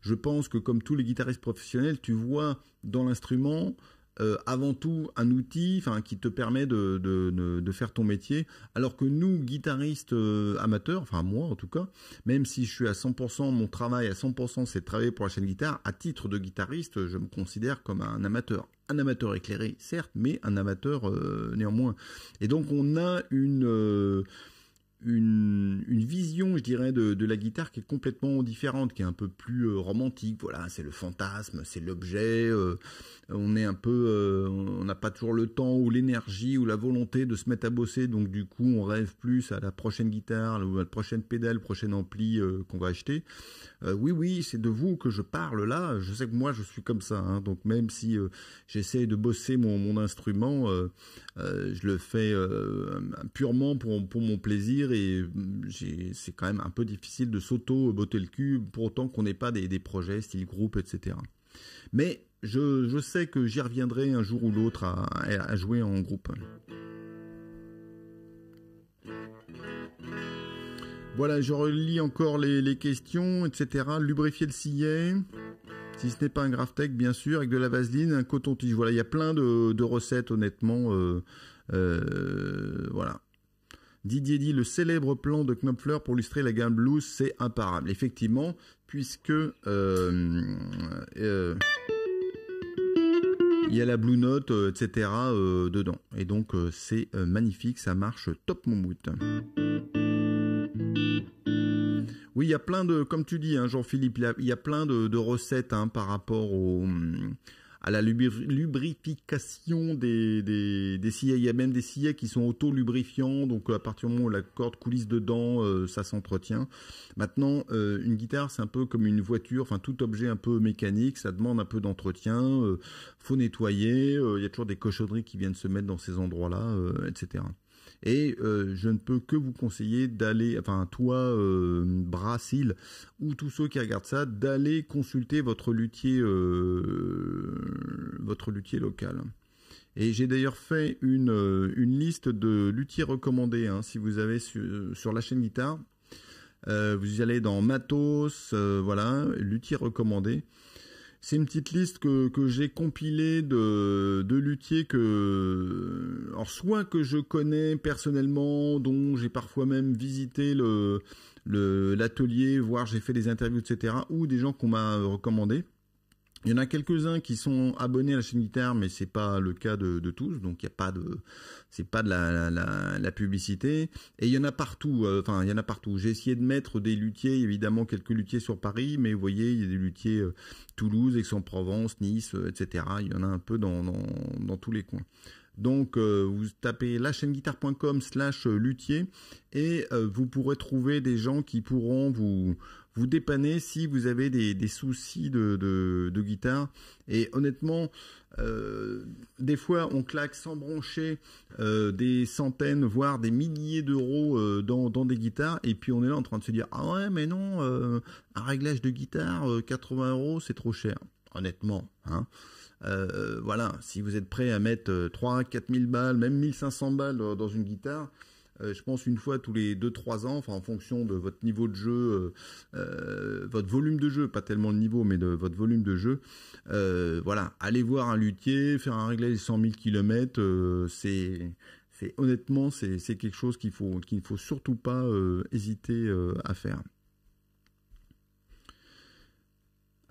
je pense que comme tous les guitaristes professionnels, tu vois dans l'instrument euh, avant tout un outil qui te permet de, faire ton métier. Alors que nous, guitaristes euh, amateurs, enfin moi en tout cas, même si je suis à 100%, mon travail à 100% c'est de travailler pour la chaîne guitare, à titre de guitariste, je me considère comme un amateur. Un amateur éclairé, certes, mais un amateur euh, néanmoins. Et donc on a une une, vision, je dirais, de, la guitare qui est complètement différente, qui est un peu plus euh, romantique. Voilà, c'est le fantasme, c'est l'objet. Euh, on est un peu, euh, on n'a pas toujours le temps ou l'énergie ou la volonté de se mettre à bosser. Donc du coup, on rêve plus à la prochaine guitare à la prochaine pédale, prochaine ampli qu'on va acheter. oui, oui, c'est de vous que je parle là. Je sais que moi, je suis comme ça. Hein. donc même si j'essaie de bosser mon, instrument, je le fais purement pour mon plaisir et mm, c'est quand même un peu difficile de s'auto-botter le cul pour autant qu'on n'ait pas des, projets style groupe, etc. Mais je, sais que j'y reviendrai un jour ou l'autre à, jouer en groupe. Voilà, je relis encore les, questions, etc. Lubrifier le sillet, si ce n'est pas un graftec, bien sûr, avec de la vaseline, un coton-tige. Voilà, il y a plein de, recettes, honnêtement. Euh, euh, voilà. Didier dit le célèbre plan de Knopfler pour illustrer la gamme blues, c'est imparable. Effectivement, puisque euh, euh, il y a la blue note, euh, etc. dedans. Et donc c'est magnifique, ça marche top mon bout. Oui, il y a plein de, comme tu dis, hein, Jean-Philippe, il y, a, plein de, recettes hein, par rapport au à la lubrification des, des, des Il y a même des sillets qui sont auto-lubrifiants, donc euh, à partir du moment où la corde coulisse dedans, euh, ça s'entretient. Maintenant, euh, une guitare, c'est un peu comme une voiture, enfin tout objet un peu mécanique, ça demande un peu d'entretien, faut nettoyer, il y a toujours des cochonneries qui viennent se mettre dans ces endroits-là, etc. Et euh, je ne peux que vous conseiller d'aller, enfin toi, euh, ou tous ceux qui regardent ça, d'aller consulter votre luthier, euh, votre luthier local. Et j'ai d'ailleurs fait une, euh, une, liste de luthiers recommandés. Hein. si vous avez sur la chaîne guitare, vous allez dans matos, voilà, luthier recommandé. C'est une petite liste que, j'ai compilée de, de luthiers que, alors soit que je connais personnellement, dont j'ai parfois même visité l'atelier, voir voire j'ai fait des interviews, etc., ou des gens qu'on m'a recommandés. Il y en a quelques-uns qui sont abonnés à la chaîne guitare, mais ce n'est pas le cas de, tous, donc il n'y a pas de, c'est pas de la, publicité. Et il y en a partout, euh, enfin il y en a partout. J'ai essayé de mettre des luthiers, évidemment quelques luthiers sur Paris, mais vous voyez il y a des luthiers euh, Toulouse, Aix-en-Provence, Nice, euh, etc. Il y en a un peu dans, dans, tous les coins. Donc vous tapez lachaîneguitare.com slash luthier et vous pourrez trouver des gens qui pourront vous, vous dépannez si vous avez des, soucis de, guitare. Et honnêtement, euh, des fois on claque sans broncher euh, des centaines, voire des milliers d'euros euh, dans, des guitares, et puis on est là en train de se dire ah ouais mais non, un réglage de guitare 80 euros c'est trop cher. Honnêtement, hein. voilà, si vous êtes prêt à mettre 3, 4000 balles, même 1500 balles dans une guitare, euh, je pense une fois tous les 2-3 ans, en fonction de votre niveau de jeu, euh, euh, votre volume de jeu, pas tellement le niveau, mais de votre volume de jeu. voilà, aller voir un luthier, faire un réglage de 100 000 km, c'est honnêtement c'est quelque chose qu'il faut qu'il ne faut surtout pas hésiter à faire.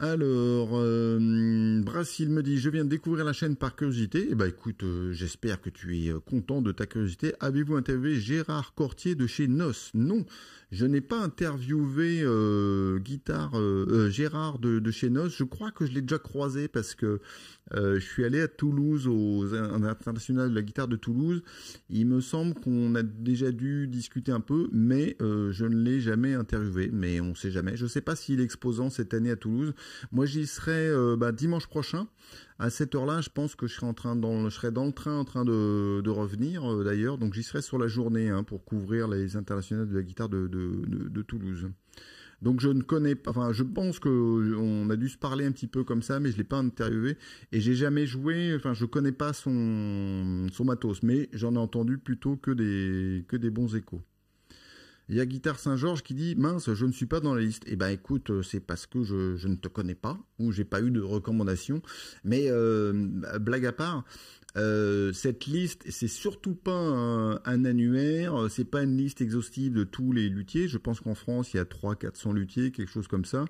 Alors, euh, Brassil me dit, je viens de découvrir la chaîne par curiosité. Eh ben, écoute, euh, j'espère que tu es euh, content de ta curiosité. Avez-vous interviewé Gérard Cortier de chez Nos Non, je n'ai pas interviewé euh, euh Gérard de, de, chez Nos. Je crois que je l'ai déjà croisé parce que euh, je suis allé à Toulouse, aux, international de la guitare de Toulouse. Il me semble qu'on a déjà dû discuter un peu, mais euh, je ne l'ai jamais interviewé. Mais on ne sait jamais. Je ne sais pas s'il est exposant cette année à Toulouse. Moi, j'y serai euh, bah, dimanche prochain à cette heure-là, je pense que je serai dans le, train en train de, revenir d'ailleurs, donc j'y serai sur la journée hein, pour couvrir les internationales de la guitare de Toulouse. Donc je ne connais pas, enfin je pense qu'on a dû se parler un petit peu comme ça, mais je l'ai pas interviewé et j'ai jamais joué. Enfin je connais pas son son matos, mais j'en ai entendu plutôt que des que des bons échos. Il y a Guitare Saint-Georges qui dit mince, je ne suis pas dans la liste. Eh ben écoute, euh, c'est parce que je, je, ne te connais pas ou j'ai pas eu de recommandation. Mais euh, blague à part, euh, cette liste, c'est surtout pas un, annuaire, euh, c'est pas une liste exhaustive de tous les luthiers. Je pense qu'en France, il y a 300-400 luthiers, quelque chose comme ça.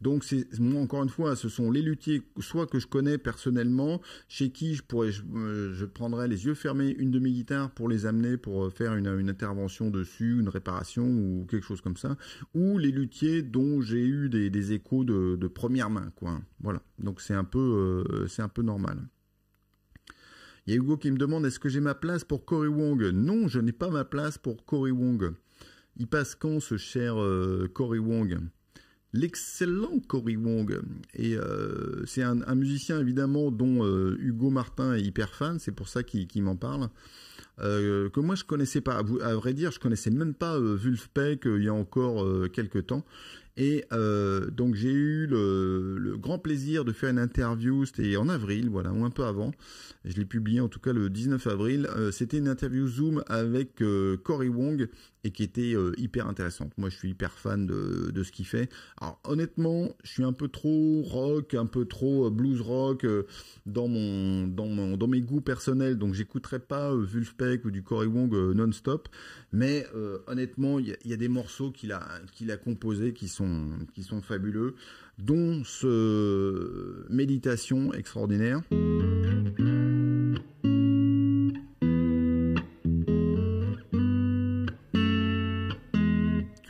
Donc c'est moi encore une fois, ce sont les luthiers soit que je connais personnellement, chez qui je pourrais je, euh, prendrais les yeux fermés une de mes guitares pour les amener pour faire une, intervention dessus, une réparation ou quelque chose comme ça, ou les luthiers dont j'ai eu des, échos de, première main Voilà. Donc c'est un peu c'est un peu normal. Il y a Hugo qui me demande est-ce que j'ai ma place pour Corey Wong Non, je n'ai pas ma place pour Corey Wong. Il passe quand ce cher euh, Cory Wong L'excellent Corey Wong. Et euh, c'est un, musicien évidemment dont euh, Hugo Martin est hyper fan, c'est pour ça qu'il m'en parle. que moi je connaissais pas, à vrai dire, je connaissais même pas Peck il y a encore quelques temps. Et euh, donc j'ai eu le, grand plaisir de faire une interview, c'était en avril, voilà, ou un peu avant. Je l'ai publié en tout cas le 19 avril. Euh, c'était une interview Zoom avec euh, Cory Wong, qui était euh, hyper intéressante. Moi, je suis hyper fan de, de ce qu'il fait. Alors honnêtement, je suis un peu trop rock, un peu trop euh, blues rock euh, dans mon dans mon dans mes goûts personnels, donc j'écouterai pas Vulfpeck ou du Corey Wong non-stop. Mais honnêtement, il y, y, a des morceaux qu'il a qu'il a composés qui sont qui sont fabuleux, dont ce méditation extraordinaire.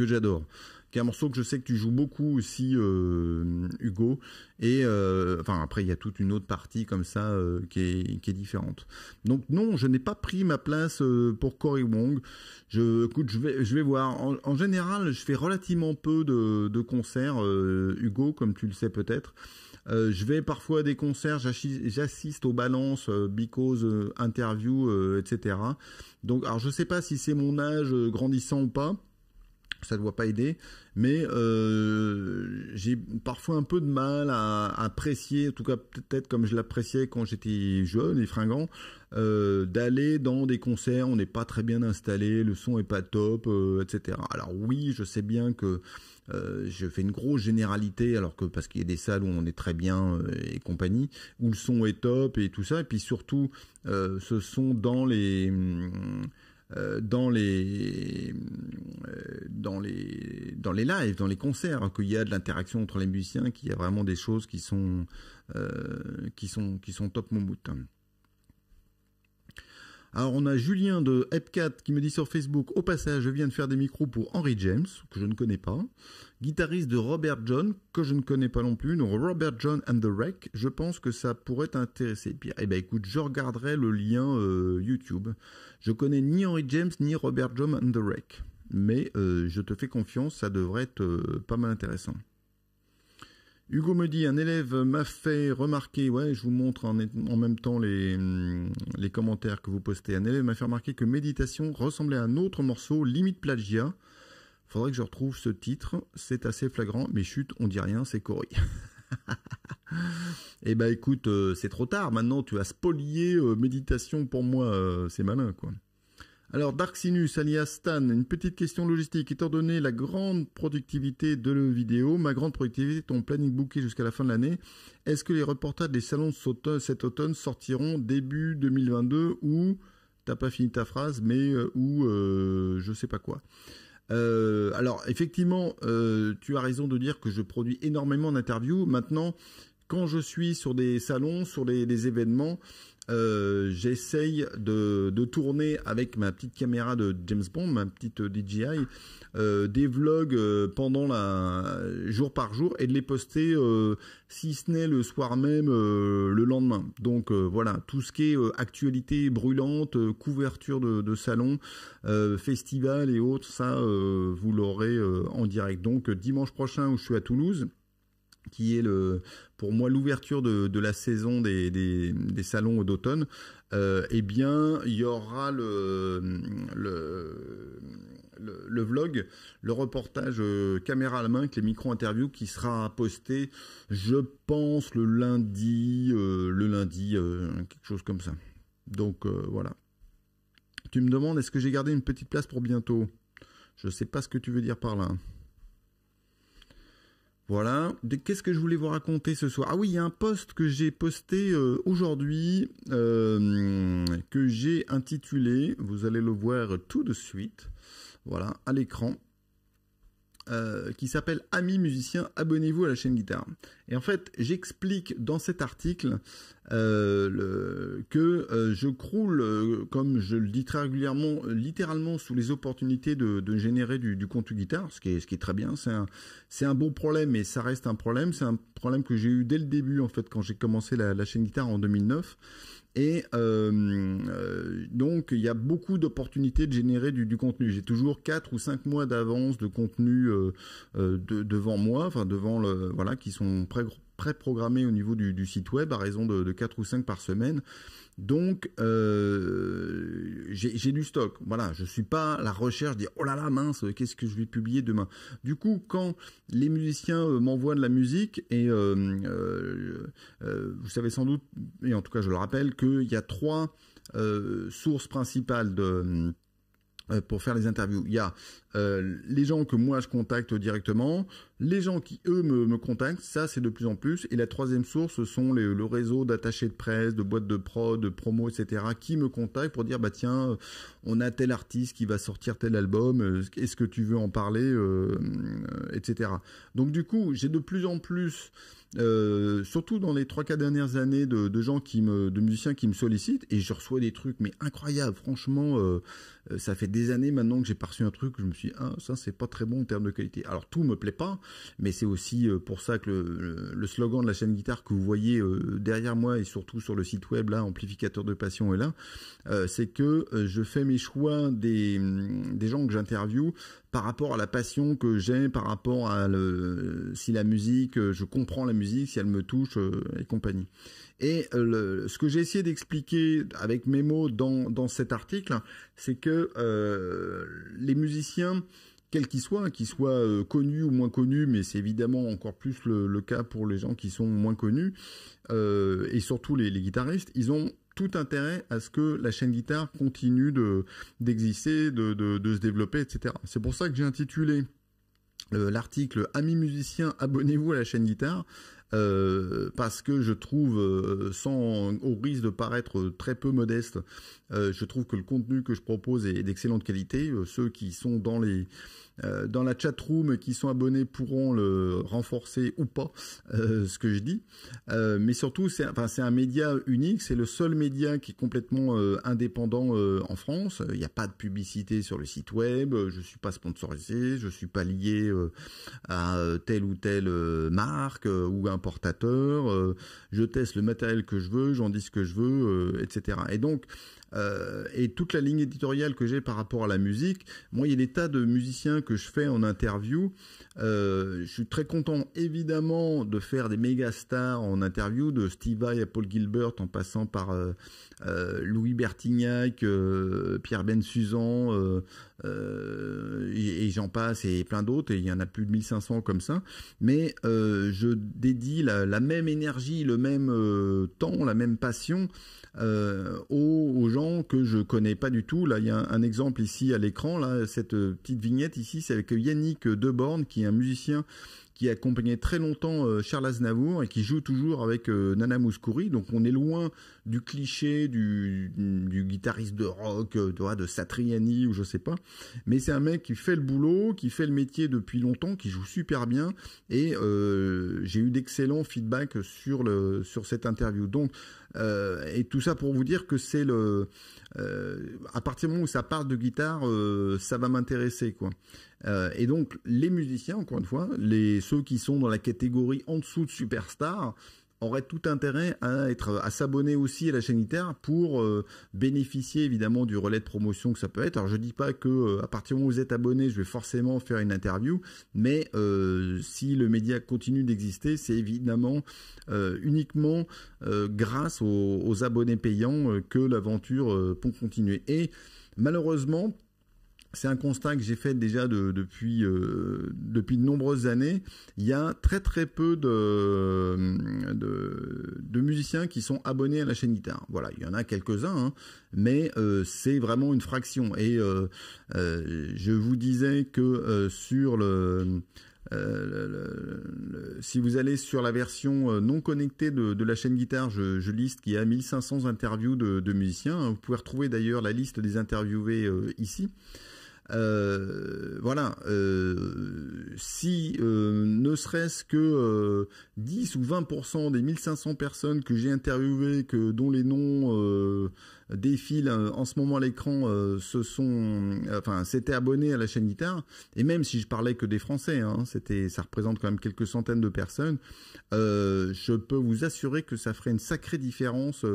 j'adore, qui est un morceau que je sais que tu joues beaucoup aussi, euh, Hugo. Et euh, enfin après, il y a toute une autre partie comme ça euh, qui, est, qui, est, différente. Donc non, je n'ai pas pris ma place pour Cory Wong. Je, écoute, je vais, je vais voir. En, général, je fais relativement peu de, de concerts, Hugo, comme tu le sais peut-être. je vais parfois à des concerts, j'assiste aux balances, euh, because, interview, etc. Donc, alors je ne sais pas si c'est mon âge grandissant ou pas, ça ne doit pas aider, mais euh, j'ai parfois un peu de mal à, apprécier, en tout cas peut-être comme je l'appréciais quand j'étais jeune et fringant, euh, d'aller dans des concerts, on n'est pas très bien installé, le son n'est pas top, euh, etc. Alors oui, je sais bien que je fais une grosse généralité alors que parce qu'il y a des salles où on est très bien et compagnie où le son est top et tout ça et puis surtout ce sont dans les hum, euh, dans les euh, dans les dans les lives, dans les concerts, hein, qu'il y a de l'interaction entre les musiciens, qu'il y a vraiment des choses qui sont euh, qui sont qui sont top moumout. Alors on a Julien de Epcat qui me dit sur Facebook, au passage je viens de faire des micros pour Henry James, que je ne connais pas guitariste de Robert John, que je ne connais pas non plus, Robert John and the Wreck, je pense que ça pourrait t'intéresser, Et Eh ben, écoute, je regarderai le lien euh, YouTube. Je connais ni Henry James ni Robert John and the Wreck, mais euh, je te fais confiance, ça devrait être euh, pas mal intéressant. Hugo me dit, un élève m'a fait remarquer, ouais, je vous montre en, même temps les, les, commentaires que vous postez, un élève m'a fait remarquer que Méditation ressemblait à un autre morceau, limite plagiat, Faudrait que je retrouve ce titre. C'est assez flagrant, mais chut, on dit rien, c'est Cory. eh ben écoute, euh, c'est trop tard. Maintenant, tu as spolié euh, méditation pour moi. Euh, c'est malin, quoi. Alors, Sinus, alias Stan, une petite question logistique. Étant donné la grande productivité de la vidéo, ma grande productivité, ton planning booké jusqu'à la fin de l'année, est-ce que les reportages des salons cet automne sortiront début 2022 ou t'as pas fini ta phrase, mais ou je sais pas quoi euh, alors effectivement, euh, tu as raison de dire que je produis énormément d'interviews. Maintenant, quand je suis sur des salons, sur les des événements, euh, j'essaye de, tourner avec ma petite caméra de James Bond, ma petite euh, DJI, euh, des vlogs pendant la jour par jour et de les poster si ce n'est le soir même, le lendemain. Donc voilà, tout ce qui est actualité brûlante, couverture de, de salon, festival et autres, ça vous l'aurez en direct. Donc dimanche prochain où je suis à Toulouse qui est le, pour moi l'ouverture de, la saison des, des, salons d'automne, euh, eh bien, il y aura le, le, le, vlog, le reportage euh, caméra à la main avec les micro-interviews qui sera posté, je pense, le lundi, euh, le lundi, quelque chose comme ça. Donc voilà. Tu me demandes, est-ce que j'ai gardé une petite place pour bientôt Je ne sais pas ce que tu veux dire par là. Voilà. Qu'est-ce que je voulais vous raconter ce soir Ah oui, il y a un post que j'ai posté euh, aujourd'hui euh, que j'ai intitulé. Vous allez le voir tout de suite. Voilà, à l'écran. Euh, qui s'appelle Amis musiciens, abonnez-vous à la chaîne guitare. Et en fait, j'explique dans cet article euh, que euh, je croule, comme je le dis très régulièrement, littéralement sous les opportunités de, générer du, contenu guitare, ce qui est, très bien. C'est un, bon problème, mais ça reste un problème. C'est un problème que j'ai eu dès le début, en fait, quand j'ai commencé la, la chaîne guitare en 2009. Et euh, euh, donc il y a beaucoup d'opportunités de générer du, contenu. J'ai toujours 4 ou 5 mois d'avance de contenu euh, devant moi, enfin devant le voilà, qui sont gros pré-programmé au niveau du, site web à raison de, 4 ou 5 par semaine. Donc euh, j'ai du stock. Voilà, je suis pas à la recherche dire oh là là mince, qu'est-ce que je vais publier demain. Du coup, quand les musiciens euh, m'envoient de la musique et euh, vous savez sans doute et en tout cas je le rappelle qu'il y a trois sources principales de pour faire les interviews. Il y a euh, les gens que moi je contacte directement, les gens qui eux me, contactent, ça c'est de plus en plus. Et la troisième source ce sont le réseau d'attachés de presse, de boîtes de prod, de promo, etc. qui me contactent pour dire bah tiens, euh, on a tel artiste qui va sortir tel album, euh, est-ce que tu veux en parler, etc. Donc du coup j'ai de plus en plus surtout dans les 3-4 dernières années de, gens qui me de musiciens qui me sollicitent et je reçois des trucs mais incroyables franchement ça fait des années maintenant que j'ai perçu un truc je me suis dit, ah, ça c'est pas très bon en termes de qualité. Alors tout me plaît pas, mais c'est aussi euh, pour ça que le, slogan de la chaîne guitare que vous voyez euh, derrière moi et surtout sur le site web là, amplificateur de passion est là, euh, c'est que je fais mes choix des, des gens que j'interviewe par rapport à la passion que j'ai, par rapport à si la musique, euh, je comprends la musique, si elle me touche euh, et compagnie. Et euh, ce que j'ai essayé d'expliquer avec mes mots dans, cet article, c'est que les musiciens quels qu'ils soient, hein, qu'ils soient connus ou moins connus, mais c'est évidemment encore plus le, cas pour les gens qui sont moins connus, et surtout les guitaristes, ils ont tout intérêt à ce que la chaîne guitare continue de d'exister, de, se développer, etc. C'est pour ça que j'ai intitulé euh, l'article Amis musiciens, abonnez-vous à la chaîne guitare. Euh, parce que je trouve, euh, sans au risque de paraître très peu modeste, je trouve que le contenu que je propose est d'excellente qualité. ceux qui sont dans les euh, dans la chat-room, qui sont abonnés pourront le renforcer ou pas, euh, ce que je dis. Euh, mais surtout, c'est un média unique, c'est le seul média qui est complètement indépendant en France. Il n'y a pas de publicité sur le site web, je ne suis pas sponsorisé, je ne suis pas lié à telle ou telle marque ou importateur, je teste le matériel que je veux, j'en dis ce que je veux, etc. Et donc, euh, et toute la ligne éditoriale que j'ai par rapport à la musique, moi il y a des tas de musiciens que je fais en interview. Euh, je suis très content évidemment de faire des méga stars en interview, de Steve Vai à Paul Gilbert en passant par euh, Louis Bertignac, Pierre Ben Suzan, euh, et, j'en passe et plein d'autres, et il y en a plus de 1500 comme ça, mais euh, je dédie la, même énergie, le même euh, temps, la même passion aux, gens que je connais pas du tout. Là, il y a un, exemple ici à l'écran. Là, cette petite vignette ici, c'est avec Yannick deborne qui est un musicien qui a accompagné très longtemps euh, Charles Aznavour et qui joue toujours avec euh, Nana Mouskouri. Donc on est loin du cliché du, guitariste de rock, euh, de, Satriani ou je sais pas. Mais c'est un mec qui fait le boulot, qui fait le métier depuis longtemps, qui joue super bien. Et j'ai eu d'excellents feedbacks sur, le, sur cette interview. Donc et tout ça pour vous dire que c'est le à partir du moment où ça parle de guitare, ça va m'intéresser quoi. Euh, et donc les musiciens, encore une fois, les ceux qui sont dans la catégorie en dessous de superstar auraient tout intérêt à être à s'abonner aussi à la chaîne ITER pour euh, bénéficier évidemment du relais de promotion que ça peut être. Alors je dis pas que euh, à partir du où vous êtes abonné, je vais forcément faire une interview, mais si le média continue d'exister, c'est évidemment uniquement grâce aux, abonnés payants que l'aventure peut continuer. Et malheureusement, c'est un constat que j'ai fait déjà depuis euh, depuis de nombreuses années. Il y a très très peu de, musiciens qui sont abonnés à la chaîne guitare. Voilà, il y en a quelques uns, hein, mais euh, c'est vraiment une fraction. Et euh, je vous disais que sur le si vous allez sur la version non connectée de, la chaîne guitare, je, liste qu'il y a 1500 interviews de, musiciens. Hein. Vous pouvez retrouver d'ailleurs la liste des interviewés ici. Euh, voilà, euh, si euh, ne serait-ce que 10 ou 20% des 1500 personnes que j'ai interviewées, que dont les noms défilent en ce moment à l'écran, sont, s'étaient abonnés à la chaîne guitare, et même si je parlais que des Français, hein, c'était, ça représente quand même quelques centaines de personnes, je peux vous assurer que ça ferait une sacrée différence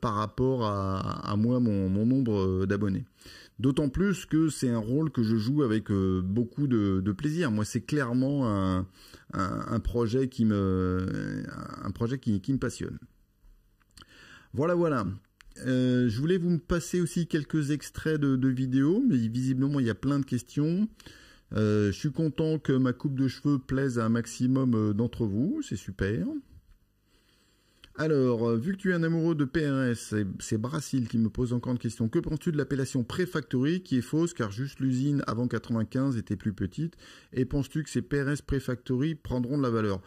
par rapport à, moi, mon nombre d'abonnés. D'autant plus que c'est un rôle que je joue avec euh, beaucoup de, plaisir. Moi, c'est clairement un, projet qui me, un projet qui, me passionne. Voilà, voilà. Euh, je voulais vous passer aussi quelques extraits de, vidéos, mais visiblement il y a plein de questions. Euh, je suis content que ma coupe de cheveux plaise à un maximum d'entre vous, c'est super. Alors, euh, vu que tu es un amoureux de PRS, c'est Brassil qui me pose encore une question. Que penses-tu de l'appellation Prefactory qui est fausse car juste l'usine avant 95 était plus petite Et penses-tu que ces PRS Prefactory prendront de la valeur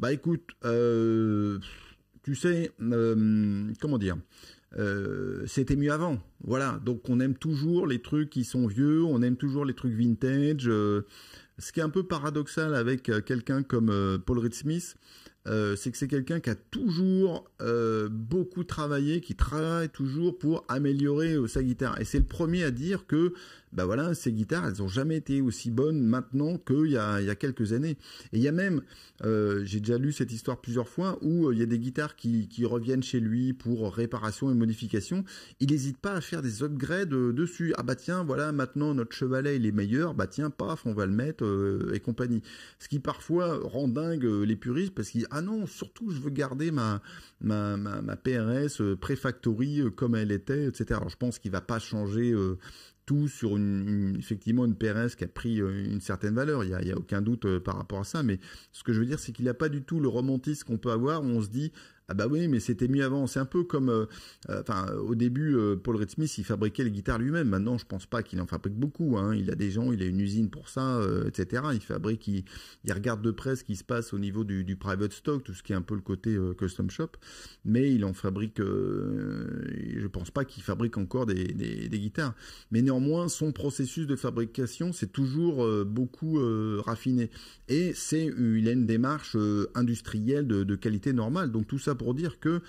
Bah écoute, euh, tu sais, euh, comment dire c'était mieux avant. Voilà. Donc on aime toujours les trucs qui sont vieux, on aime toujours les trucs vintage. Ce qui est un peu paradoxal avec euh, quelqu'un comme euh, Paul Reed Smith, euh, c'est que c'est quelqu'un qui a toujours beaucoup travaillé, qui travaille toujours pour améliorer sa guitare. Et c'est le premier à dire que, ces bah voilà, guitares, elles n'ont jamais été aussi bonnes maintenant qu'il y a, quelques années. Et il y a même, j'ai déjà lu cette histoire plusieurs fois, où il y a des guitares qui, qui, reviennent chez lui pour réparation et modification. Il n'hésite pas à faire des upgrades dessus. Ah bah tiens, voilà, maintenant notre chevalet il est meilleur. Bah tiens, paf, on va le mettre euh, et compagnie. Ce qui parfois rend dingue euh, les puristes parce qu'ils ah non, surtout je veux garder ma ma ma, PRS euh, pré comme elle était, etc. je pense qu'il va pas changer tout sur une, effectivement une PRS qui a pris une certaine valeur. Il y a, aucun doute par rapport à ça. Mais ce que je veux dire, c'est qu'il n'y a pas du tout le romantisme qu'on peut avoir où on se dit ah bah oui, mais c'était mieux avant. C'est un peu comme, euh, euh, enfin, au début, euh, Paul Reed Smith, il fabriquait les guitares lui-même. Maintenant, je pense pas qu'il en fabrique beaucoup. Hein. Il a des gens, il a une usine pour ça, etc. Il fabrique, il, regarde de près ce qui se passe au niveau du, private stock, tout ce qui est un peu le côté custom shop. Mais il en fabrique, je pense pas qu'il fabrique encore des, guitares. Mais néanmoins, son processus de fabrication, c'est toujours beaucoup raffiné. Et c'est, il a une démarche industrielle de, de qualité normale. Donc tout ça pour dire que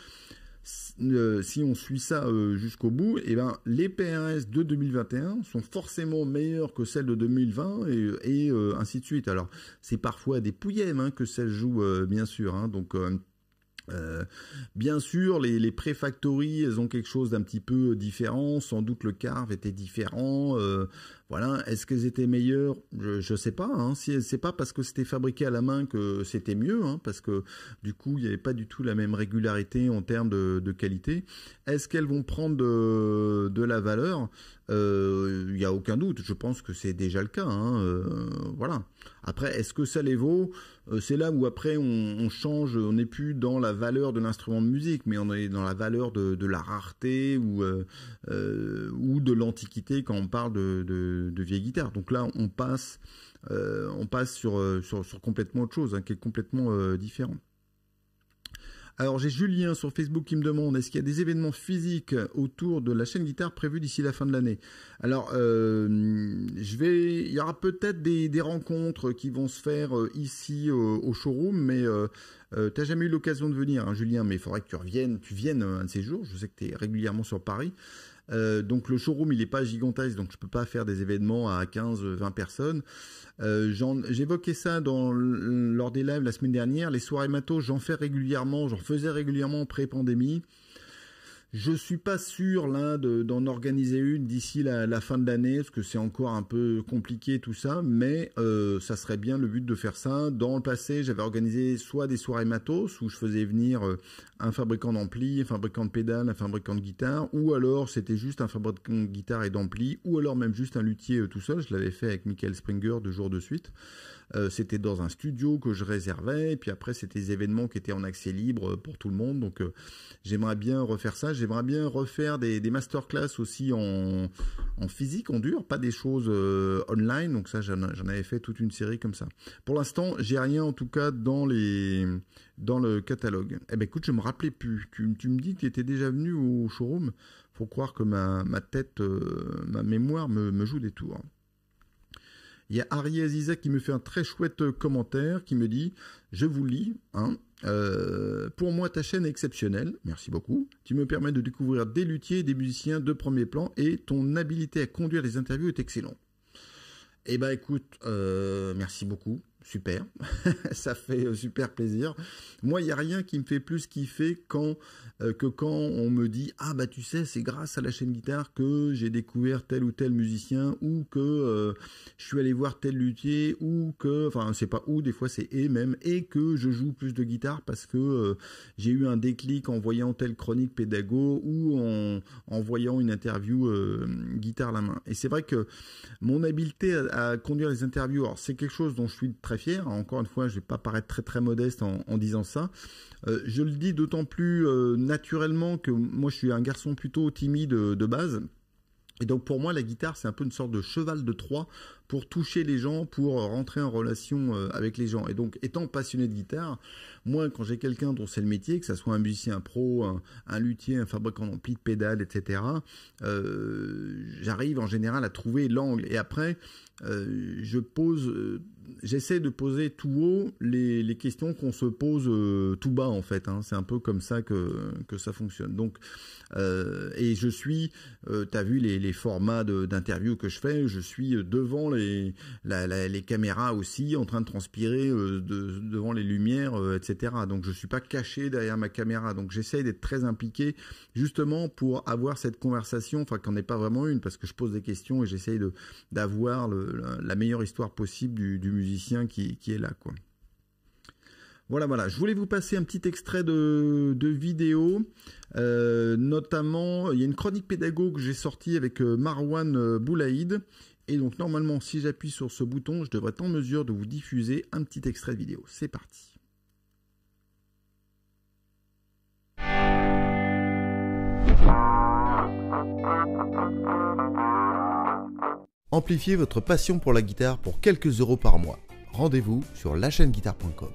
euh, si on suit ça euh, jusqu'au bout, eh ben, les PRS de 2021 sont forcément meilleurs que celles de 2020 et, euh, ainsi de suite. Alors, c'est parfois des pouillèmes hein, que ça joue, bien sûr. Hein. donc, bien sûr, les, préfactories elles ont quelque chose d'un petit peu différent. Sans doute le carve était différent. Voilà, est-ce qu'elles étaient meilleures Je ne sais pas. Hein. Si c'est pas parce que c'était fabriqué à la main que c'était mieux, hein, parce que du coup il n'y avait pas du tout la même régularité en termes de, qualité. Est-ce qu'elles vont prendre de la valeur il euh, n'y a aucun doute. Je pense que c'est déjà le cas. Hein, euh, voilà. Après, est-ce que ça les vaut euh, C'est là où après on, change, on n'est plus dans la valeur de l'instrument de musique, mais on est dans la valeur de, la rareté ou de l'antiquité quand on parle de, de, de vieilles guitares. Donc là, on passe sur, complètement autre chose, hein, qui est complètement différent. Alors j'ai Julien sur Facebook qui me demande est-ce qu'il y a des événements physiques autour de la chaîne guitare prévus d'ici la fin de l'année Alors euh, je vais, il y aura peut-être des, rencontres qui vont se faire euh, ici euh, au, showroom, mais t'as jamais eu l'occasion de venir, hein, Julien, mais il faudrait que tu reviennes, tu viennes un de ces jours. Je sais que tu es régulièrement sur Paris. Euh, donc le showroom, il n'est pas gigantesque, donc je peux pas faire des événements à 15, 20 personnes. Euh, j'évoquais ça dans, lors des lives la semaine dernière. Les soirées matos, j'en fais régulièrement, j'en faisais régulièrement pré-pandémie. Je ne suis pas sûr d'en organiser une d'ici la, fin de l'année, parce que c'est encore un peu compliqué tout ça, mais euh, ça serait bien le but de faire ça. Dans le passé, j'avais organisé soit des soirées matos où je faisais venir euh, un fabricant d'ampli, un fabricant de pédales, un fabricant de guitare, ou alors c'était juste un fabricant de guitare et d'ampli, ou alors même juste un luthier euh, tout seul. Je l'avais fait avec Michael Springer deux jours de suite. Euh, c'était dans un studio que je réservais, et puis après c'était des événements qui étaient en accès libre euh, pour tout le monde. Donc euh, j'aimerais bien refaire ça. J'aimerais bien refaire des, des masterclass aussi en, en physique, en dur, pas des choses online. Donc ça, j'en avais fait toute une série comme ça. Pour l'instant, j'ai rien en tout cas dans les dans le catalogue. Eh ben écoute, je me rappelais plus. Tu, me dis que tu étais déjà venu au showroom. Faut croire que ma, tête, ma mémoire me joue des tours. Il y a Ariel Isaac qui me fait un très chouette euh, commentaire qui me dit Je vous lis, hein, euh, pour moi, ta chaîne est exceptionnelle. Merci beaucoup. Tu me permets de découvrir des luthiers, des musiciens de premier plan et ton habilité à conduire les interviews est excellente. Eh ben écoute, euh, merci beaucoup super, ça fait euh, super plaisir. Moi, il n'y a rien qui me fait plus kiffer euh, que quand on me dit ah bah tu sais, c'est grâce à la chaîne guitare que j'ai découvert tel ou tel musicien ou que euh, je suis allé voir tel luthier ou que, enfin c'est pas où des fois c'est et même et que je joue plus de guitare parce que j'ai eu un déclic en voyant telle chronique pédago ou en, en voyant une interview guitare la main. Et c'est vrai que mon habileté à, conduire les interviews, c'est quelque chose dont je suis très très fier. Encore une fois, je vais pas paraître très très modeste en, disant ça. Euh, je le dis d'autant plus euh, naturellement que moi je suis un garçon plutôt timide de base. Et donc pour moi la guitare c'est un peu une sorte de cheval de Troie pour toucher les gens, pour rentrer en relation euh, avec les gens. Et donc, étant passionné de guitare, moi, quand j'ai quelqu'un dont c'est le métier, que ça soit un musicien pro, un, luthier, un fabricant d'ampli, de pédales, etc., j'arrive en général à trouver l'angle. Et après, je pose j'essaie de poser tout haut les, questions qu'on se pose euh, tout bas en fait. Hein. C'est un peu comme ça que, que ça fonctionne. Donc euh, et je suis, euh, tu as vu les, formats d'interview que je fais, je suis euh, devant les, caméras aussi, en train de transpirer devant les lumières, etc. Donc je ne suis pas caché derrière ma caméra. Donc j'essaye d'être très impliqué justement pour avoir cette conversation, enfin qu'on n'est pas vraiment une, parce que je pose des questions et j'essaye d'avoir la, meilleure histoire possible du, du musicien qui, qui est là, quoi. Voilà, voilà. Je voulais vous passer un petit extrait de, vidéo. Euh, notamment, il y a une chronique pédago que j'ai sortie avec euh, Marwan euh, Boulaïd. Et donc, normalement, si j'appuie sur ce bouton, je devrais être en mesure de vous diffuser un petit extrait de vidéo. C'est parti. Amplifiez votre passion pour la guitare pour quelques euros par mois. Rendez-vous sur guitare.com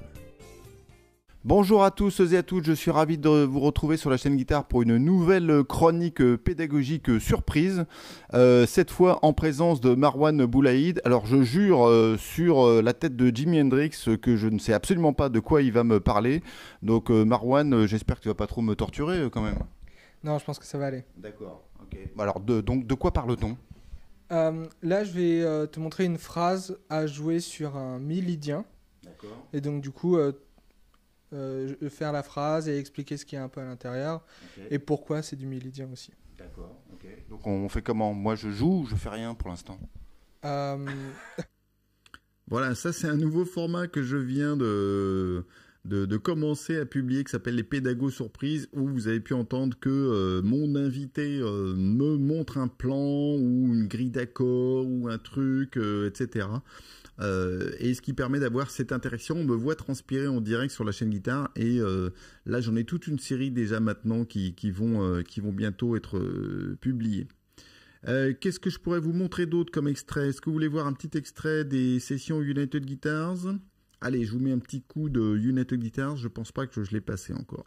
Bonjour à tous et à toutes, je suis ravi de vous retrouver sur la chaîne Guitare pour une nouvelle chronique pédagogique surprise, euh, cette fois en présence de Marwan Boulaïd. Alors je jure euh, sur euh, la tête de Jimi Hendrix que je ne sais absolument pas de quoi il va me parler. Donc Marwan, j'espère que tu vas pas trop me torturer quand même. Non, je pense que ça va aller. D'accord, ok. Alors de, donc de quoi parle-t-on Là je vais te montrer une phrase à jouer sur un D'accord Et donc du coup, euh, faire la phrase et expliquer ce qu'il y a un peu à l'intérieur et pourquoi c'est du millidien aussi. D'accord, ok. Donc on fait comment Moi je joue ou je fais rien pour l'instant euh, Voilà, ça c'est un nouveau format que je viens de, de, commencer à publier qui s'appelle les pédagos surprises où vous avez pu entendre que euh, mon invité me montre un plan ou une grille d'accord ou un truc, etc. Euh, et ce qui permet d'avoir cette interaction. On me voit transpirer en direct sur la chaîne guitare et euh, là j'en ai toute une série déjà maintenant qui, vont euh, qui vont bientôt être publiées. qu'est-ce que je pourrais vous montrer d'autre comme extrait Est-ce que vous voulez voir un petit extrait des sessions United Guitars Allez, je vous mets un petit coup de United Guitars, je pense pas que je l'ai passé encore.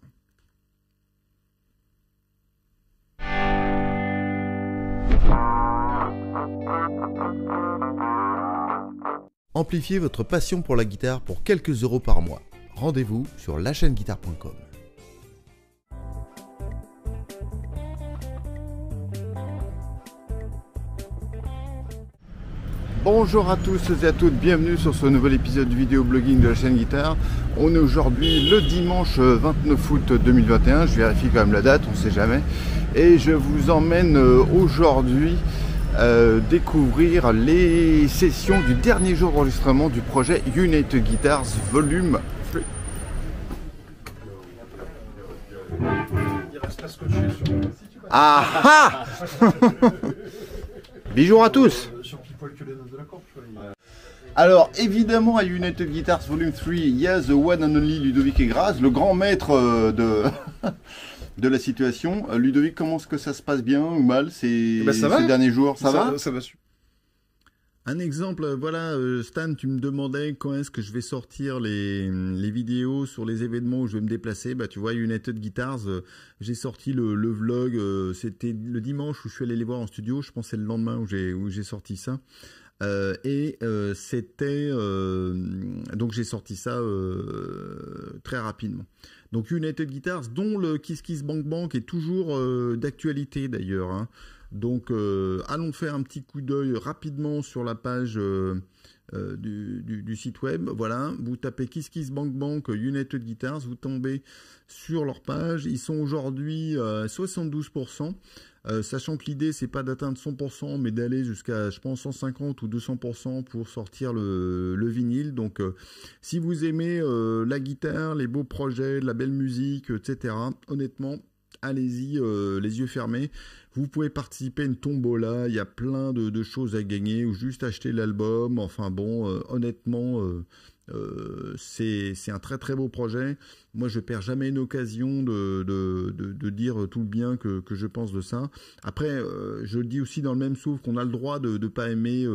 Amplifiez votre passion pour la guitare pour quelques euros par mois. Rendez-vous sur guitare.com Bonjour à tous et à toutes, bienvenue sur ce nouvel épisode de vidéo blogging de la chaîne Guitare. On est aujourd'hui le dimanche 29 août 2021, je vérifie quand même la date, on ne sait jamais. Et je vous emmène euh, aujourd'hui euh, découvrir les sessions du dernier jour d'enregistrement du projet United Guitars Volume 3. Ah ah Bijoux à tous alors évidemment à United Guitars Volume 3, il y a The One and Only Ludovic Egras, le grand maître euh, de, de la situation. Euh, Ludovic, comment est-ce que ça se passe bien ou mal ces, eh ben, ces derniers jours ça, ça, va Ça va. Un exemple, euh, voilà, euh, Stan, tu me demandais quand est-ce que je vais sortir les, mm, les, vidéos sur les événements où je vais me déplacer. Bah, tu vois, United Guitars, j'ai sorti le, le vlog, c'était le dimanche où je suis allé les voir en studio, je pense c'est le lendemain où j'ai, où j'ai sorti ça. et c'était donc j'ai sorti ça très rapidement. Donc United Guitars, dont le Kiss Bank est toujours euh, d'actualité d'ailleurs. Hein. Donc euh, allons faire un petit coup d'œil rapidement sur la page euh, du, site web. Voilà, vous tapez Kiss Bank Bank United Guitars, vous tombez sur leur page. Ils sont aujourd'hui à 72%. Euh, sachant que l'idée c'est pas d'atteindre 100% mais d'aller jusqu'à je pense 150 ou 200% pour sortir le, vinyle. Donc euh, si vous aimez euh, la guitare, les beaux projets, la belle musique, etc. Honnêtement, allez-y les yeux fermés. Vous pouvez participer à une tombola, il y a plein de, choses à gagner, ou juste acheter l'album. Enfin bon, honnêtement, euh, c'est un très très beau projet. Moi, je perds jamais une occasion de, dire tout le bien que, je pense de ça. Après, euh, je dis aussi dans le même souffle qu'on a le droit de ne pas aimer,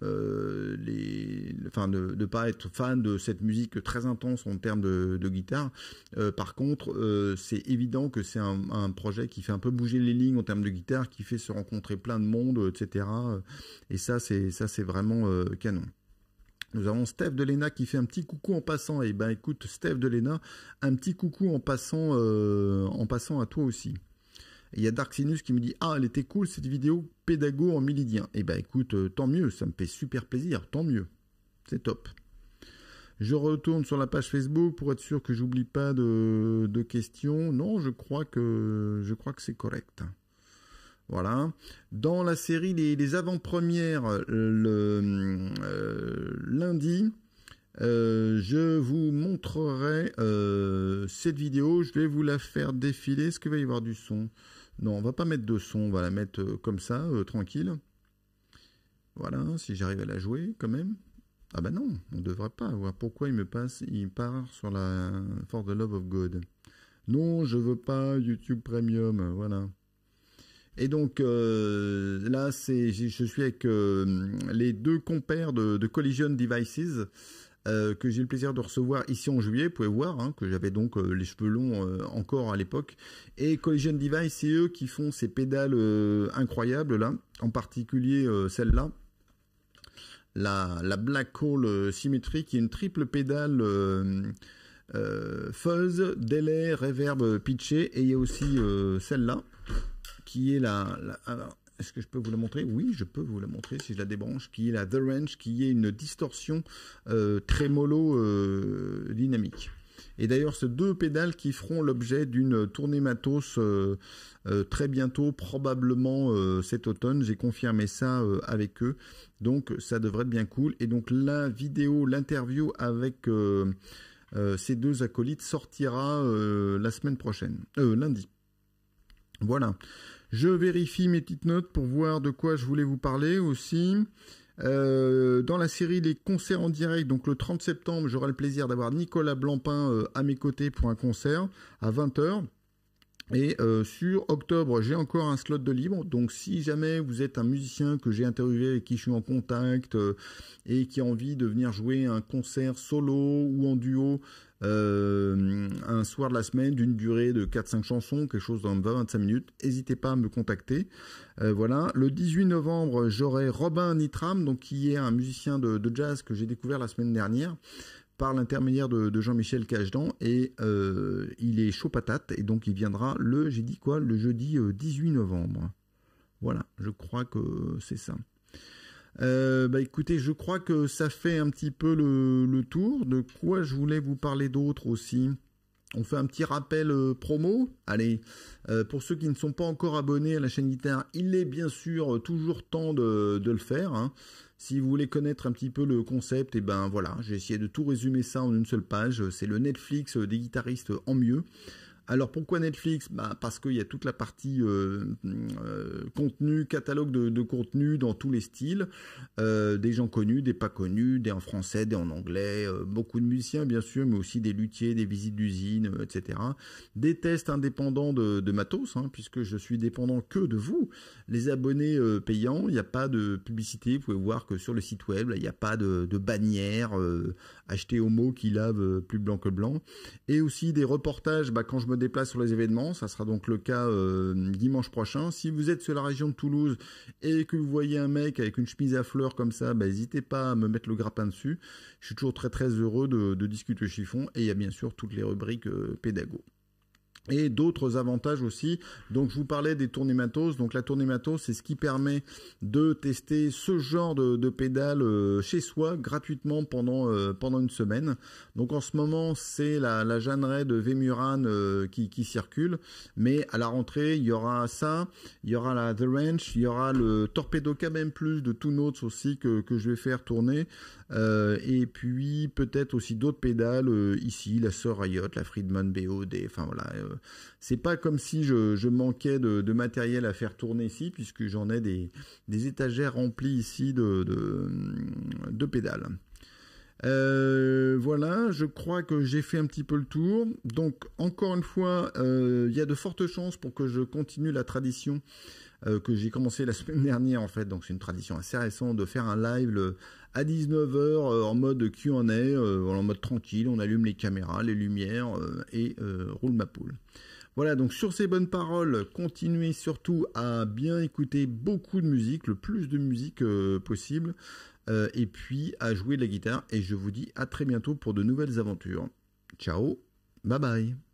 euh, les, enfin de ne pas être fan de cette musique très intense en termes de, guitare. par contre, c'est évident que c'est un, un, projet qui fait un peu bouger les lignes en termes de guitare, qui fait se rencontrer plein de monde, etc. Et ça, c'est ça, c'est vraiment canon. Nous avons Steph Delena qui fait un petit coucou en passant. Et eh ben écoute, Steph Delena, un petit coucou en passant, euh, en passant à toi aussi. Il y a Dark Sinus qui me dit Ah, elle était cool cette vidéo pédago en milidien. Eh ben écoute, euh, tant mieux, ça me fait super plaisir, tant mieux. C'est top. Je retourne sur la page Facebook pour être sûr que j'oublie pas de, de questions. Non, je crois que je crois que c'est correct. Voilà. Dans la série Les, avant-premières, euh, le euh, lundi, euh, je vous montrerai cette vidéo. Je vais vous la faire défiler. Est-ce qu'il va y avoir du son Non, on va pas mettre de son. On va la mettre comme ça, tranquille. Voilà, si j'arrive à la jouer quand même. Ah ben non, on ne devrait pas Pourquoi il me passe, il part sur la For the Love of God Non, je veux pas YouTube Premium, voilà. Et donc euh, là, c'est je suis avec euh, les deux compères de, Collision Devices euh, que j'ai le plaisir de recevoir ici en juillet. Vous pouvez voir hein, que j'avais donc les cheveux longs encore à l'époque. Et Collision Devices, c'est eux qui font ces pédales incroyables là, en particulier celle-là. La, Black Hole Symmetry qui est une triple pédale fuzz, délai, reverb pitché et il y a aussi celle-là qui est la... est-ce que je peux vous la montrer Oui, je peux vous la montrer si je la débranche, qui est la The Range, qui est une distorsion euh, très mollo euh, dynamique. Et d'ailleurs, ce deux pédales qui feront l'objet d'une tournée matos euh, très bientôt, probablement cet automne. J'ai confirmé ça avec eux. Donc, ça devrait être bien cool. Et donc, la vidéo, l'interview avec ces deux acolytes sortira la semaine prochaine, lundi. Voilà. Je vérifie mes petites notes pour voir de quoi je voulais vous parler aussi. Euh, dans la série Les concerts en direct, donc le 30 septembre, j'aurai le plaisir d'avoir Nicolas Blampin euh, à mes côtés pour un concert à 20h. Et euh, sur octobre, j'ai encore un slot de libre. Donc si jamais vous êtes un musicien que j'ai interviewé et qui je suis en contact et qui a envie de venir jouer un concert solo ou en duo euh, un soir de la semaine d'une durée de 4-5 chansons, quelque chose dans 20-25 minutes. N'hésitez pas à me contacter. Euh, voilà. Le 18 novembre, j'aurai Robin Nitram, donc qui est un musicien de, jazz que j'ai découvert la semaine dernière par l'intermédiaire de, Jean-Michel Cagedan et euh, il est chaud patate et donc il viendra le j'ai dit quoi le jeudi 18 novembre. Voilà, je crois que c'est ça. Euh, bah, écoutez, je crois que ça fait un petit peu le, tour. De quoi je voulais vous parler d'autre aussi on fait un petit rappel euh, promo. Allez, euh, pour ceux qui ne sont pas encore abonnés à la chaîne guitare, il est bien sûr toujours temps de, le faire. Hein. Si vous voulez connaître un petit peu le concept, et eh ben voilà, j'ai essayé de tout résumer ça en une seule page. C'est le Netflix euh, des guitaristes en mieux. Alors pourquoi Netflix bah, Parce qu'il y a toute la partie euh, euh, contenu, catalogue de, contenu dans tous les styles, euh, des gens connus, des pas connus, des en français, des en anglais, beaucoup de musiciens bien sûr, mais aussi des luthiers, des visites d'usines, etc. Des tests indépendants de, matos, hein, puisque je suis dépendant que de vous, les abonnés payants, il n'y a pas de publicité, vous pouvez voir que sur le site web, il n'y a pas de, de bannière acheter Homo qui lave euh, plus blanc que blanc. Et aussi des reportages bah, quand je me déplace sur les événements. Ça sera donc le cas euh, dimanche prochain. Si vous êtes sur la région de Toulouse et que vous voyez un mec avec une chemise à fleurs comme ça, bah, n'hésitez pas à me mettre le grappin dessus. Je suis toujours très très heureux de, discuter discuter chiffon. Et il y a bien sûr toutes les rubriques euh, et d'autres avantages aussi. Donc je vous parlais des matos, Donc la matos c'est ce qui permet de tester ce genre de, pédale euh, chez soi gratuitement euh, pendant une semaine. Donc en ce moment, c'est la, la de Vemuran euh, qui, circule. Mais à la rentrée, il y aura ça, il y aura la The Ranch, il y aura le Torpedo KBM Plus de Two Notes aussi que, que je vais faire tourner. Euh, et puis peut-être aussi d'autres pédales euh, ici, la Sir la Friedman BOD, enfin voilà. Euh, c'est pas comme si je, manquais de, matériel à faire tourner ici, puisque j'en ai des, étagères remplies ici de, pédales. voilà, je crois que j'ai fait un petit peu le tour. Donc encore une fois, il y a de fortes chances pour que je continue la tradition que j'ai commencé la semaine dernière en fait. Donc c'est une tradition assez récente de faire un live le, à 19h euh, en mode Q&A, euh, en mode tranquille, on allume les caméras, les lumières euh, et roule ma poule. Voilà, donc sur ces bonnes paroles, continuez surtout à bien écouter beaucoup de musique, le plus de musique possible, et puis à jouer de la guitare, et je vous dis à très bientôt pour de nouvelles aventures. Ciao, bye bye